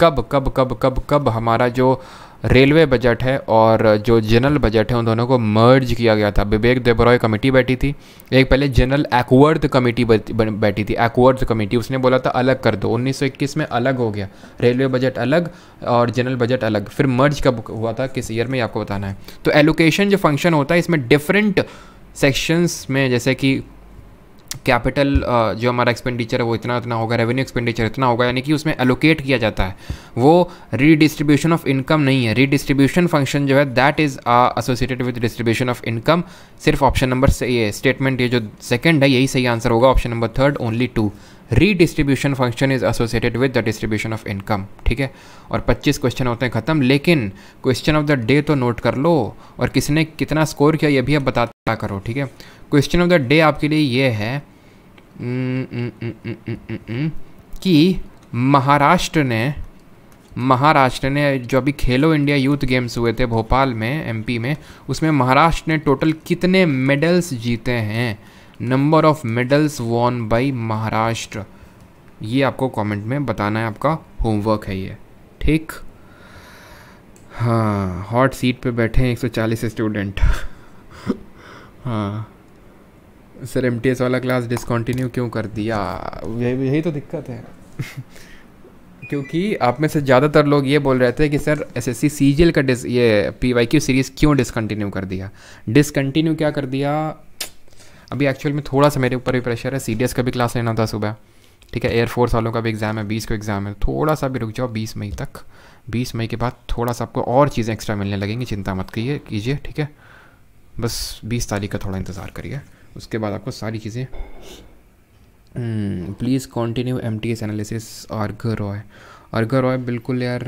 कब कब कब कब कब हमारा जो रेलवे बजट है और जो जनरल बजट है उन दोनों को मर्ज किया गया था विवेक देबरॉय कमेटी बैठी थी एक पहले जनरल एक्वर्थ कमेटी बैठी थी एक्वर्थ कमेटी उसने बोला था अलग कर दो 1921 में अलग हो गया रेलवे बजट अलग और जनरल बजट अलग फिर मर्ज कब हुआ था किस ईयर में आपको बताना है तो एलोकेशन जो फंक्शन होता है इसमें डिफरेंट सेक्शंस में जैसे कि कैपिटल जो हमारा एक्सपेंडिचर है वो इतना इतना होगा रेवेन्यू एक्सपेंडिचर इतना होगा यानी कि उसमें एलोकेट किया जाता है वो रीडिस्ट्रीब्यूशन ऑफ इनकम नहीं है रीडिस्ट्रीब्यूशन फंक्शन जो है that is associated with distribution of income सिर्फ ऑप्शन नंबर से ये स्टेटमेंट ये जो सेकेंड है यही सही आंसर होगा option number third only two redistribution function is associated with the distribution of income ठीक है और 25 क्वेश्चन होते हैं ख़त्म लेकिन क्वेश्चन ऑफ द डे तो नोट कर लो और किसने कितना स्कोर किया ये भी अब बताता करो ठीक है क्वेश्चन ऑफ द डे आपके लिए ये है हम्म, हम्म, हम्म, कि महाराष्ट्र ने महाराष्ट्र ने जो अभी खेलो इंडिया यूथ गेम्स हुए थे भोपाल में एमपी में उसमें महाराष्ट्र ने टोटल कितने मेडल्स जीते हैं number of medals won by Maharashtra ये आपको कमेंट में बताना है आपका होमवर्क है ये ठीक हाँ हॉट सीट पे बैठे हैं 140 स्टूडेंट <laughs> हाँ सर एम वाला क्लास डिसकंटिन्यू क्यों कर दिया यही यही तो दिक्कत है <laughs> क्योंकि आप में से ज़्यादातर लोग ये बोल रहे थे कि सर एस एस सी का डिस ये पी वाई क्यू सीरीज़ क्यों डिसकंटिन्यू कर दिया डिसकंटिन्यू क्या कर दिया अभी एक्चुअल में थोड़ा सा मेरे ऊपर भी प्रेशर है सी डी एस का भी क्लास लेना था सुबह ठीक है एयरफोर्स वालों का भी एग्ज़ाम है बीस को एग्ज़ाम है थोड़ा सा भी रुक जाओ बीस मई तक बीस मई के बाद थोड़ा सा आपको और चीज़ें एक्स्ट्रा मिलने लगेंगी चिंता मत कीजिए कीजिए ठीक है बस बीस तारीख का थोड़ा इंतज़ार करिए उसके बाद आपको सारी चीज़ें please continue M T S analysis Argha Roy अर्घ रॉय बिल्कुल यार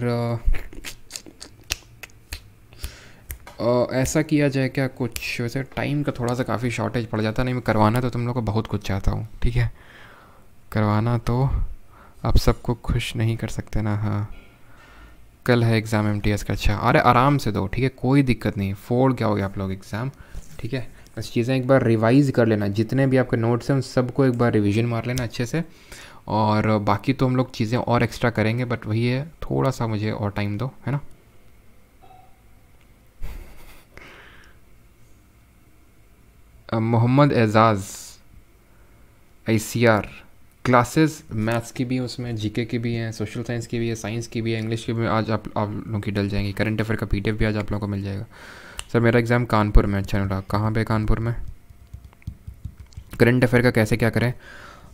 ऐसा किया जाए क्या कुछ वैसे टाइम का थोड़ा सा काफ़ी शॉर्टेज पड़ जाता नहीं मैं करवाना तो तुम लोग को बहुत कुछ चाहता हूँ ठीक है करवाना तो आप सबको खुश नहीं कर सकते ना हाँ कल है एग्ज़ाम एम टी एस का अच्छा अरे आराम से दो ठीक है कोई दिक्कत नहीं फोड़ क्या हो गया आप लोग एग्ज़ाम ठीक है बस चीज़ें एक बार रिवाइज़ कर लेना जितने भी आपके नोट्स हैं उन सबको एक बार रिविज़न मार लेना अच्छे से और बाकी तो हम लोग चीज़ें और एक्स्ट्रा करेंगे बट वही है थोड़ा सा मुझे और टाइम दो है ना Mohammad Ejaz I C R classes maths की भी हैं उसमें जीके की भी हैं सोशल साइंस की भी है साइंस की भी है इंग्लिश की भी आज आप आप लोगों की डल जाएंगी करंट अफेयर का पीडीएफ भी आज आप लोगों को मिल जाएगा सर मेरा एग्ज़ाम कानपुर में अच्छा अनुराग कहाँ पे कानपुर में करंट अफेयर का कैसे क्या करें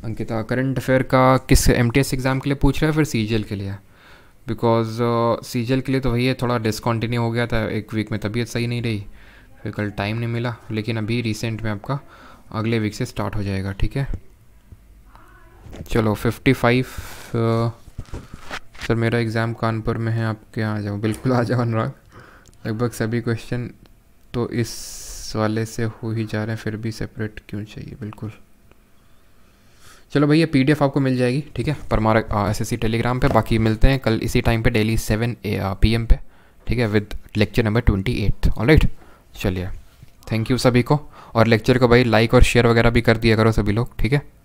अंकिता करंट अफेयर का किस एम एग्ज़ाम के लिए पूछ रहे हैं फिर सी के लिए बिकॉज सी uh, के लिए तो वही है थोड़ा डिसकॉन्टिन्यू हो गया था एक वीक में तबीयत सही नहीं रही फिर कल टाइम नहीं मिला लेकिन अभी रिसेंट में आपका अगले वीक से स्टार्ट हो जाएगा ठीक है चलो 55 uh, सर मेरा एग्ज़ाम कानपुर में है आपके यहाँ आ जाओ बिल्कुल आ जाओ अनुराग लगभग सभी क्वेश्चन तो इस वाले से हो ही जा रहे हैं फिर भी सेपरेट क्यों चाहिए बिल्कुल चलो भैया पी आपको मिल जाएगी ठीक है परमार एस एस टेलीग्राम पे बाकी मिलते हैं कल इसी टाइम पे डेली सेवन ए पी पे ठीक है with lecture number twenty eight all चलिए थैंक यू सभी को और लेक्चर को भाई लाइक और शेयर वगैरह भी कर दिया करो सभी लोग ठीक है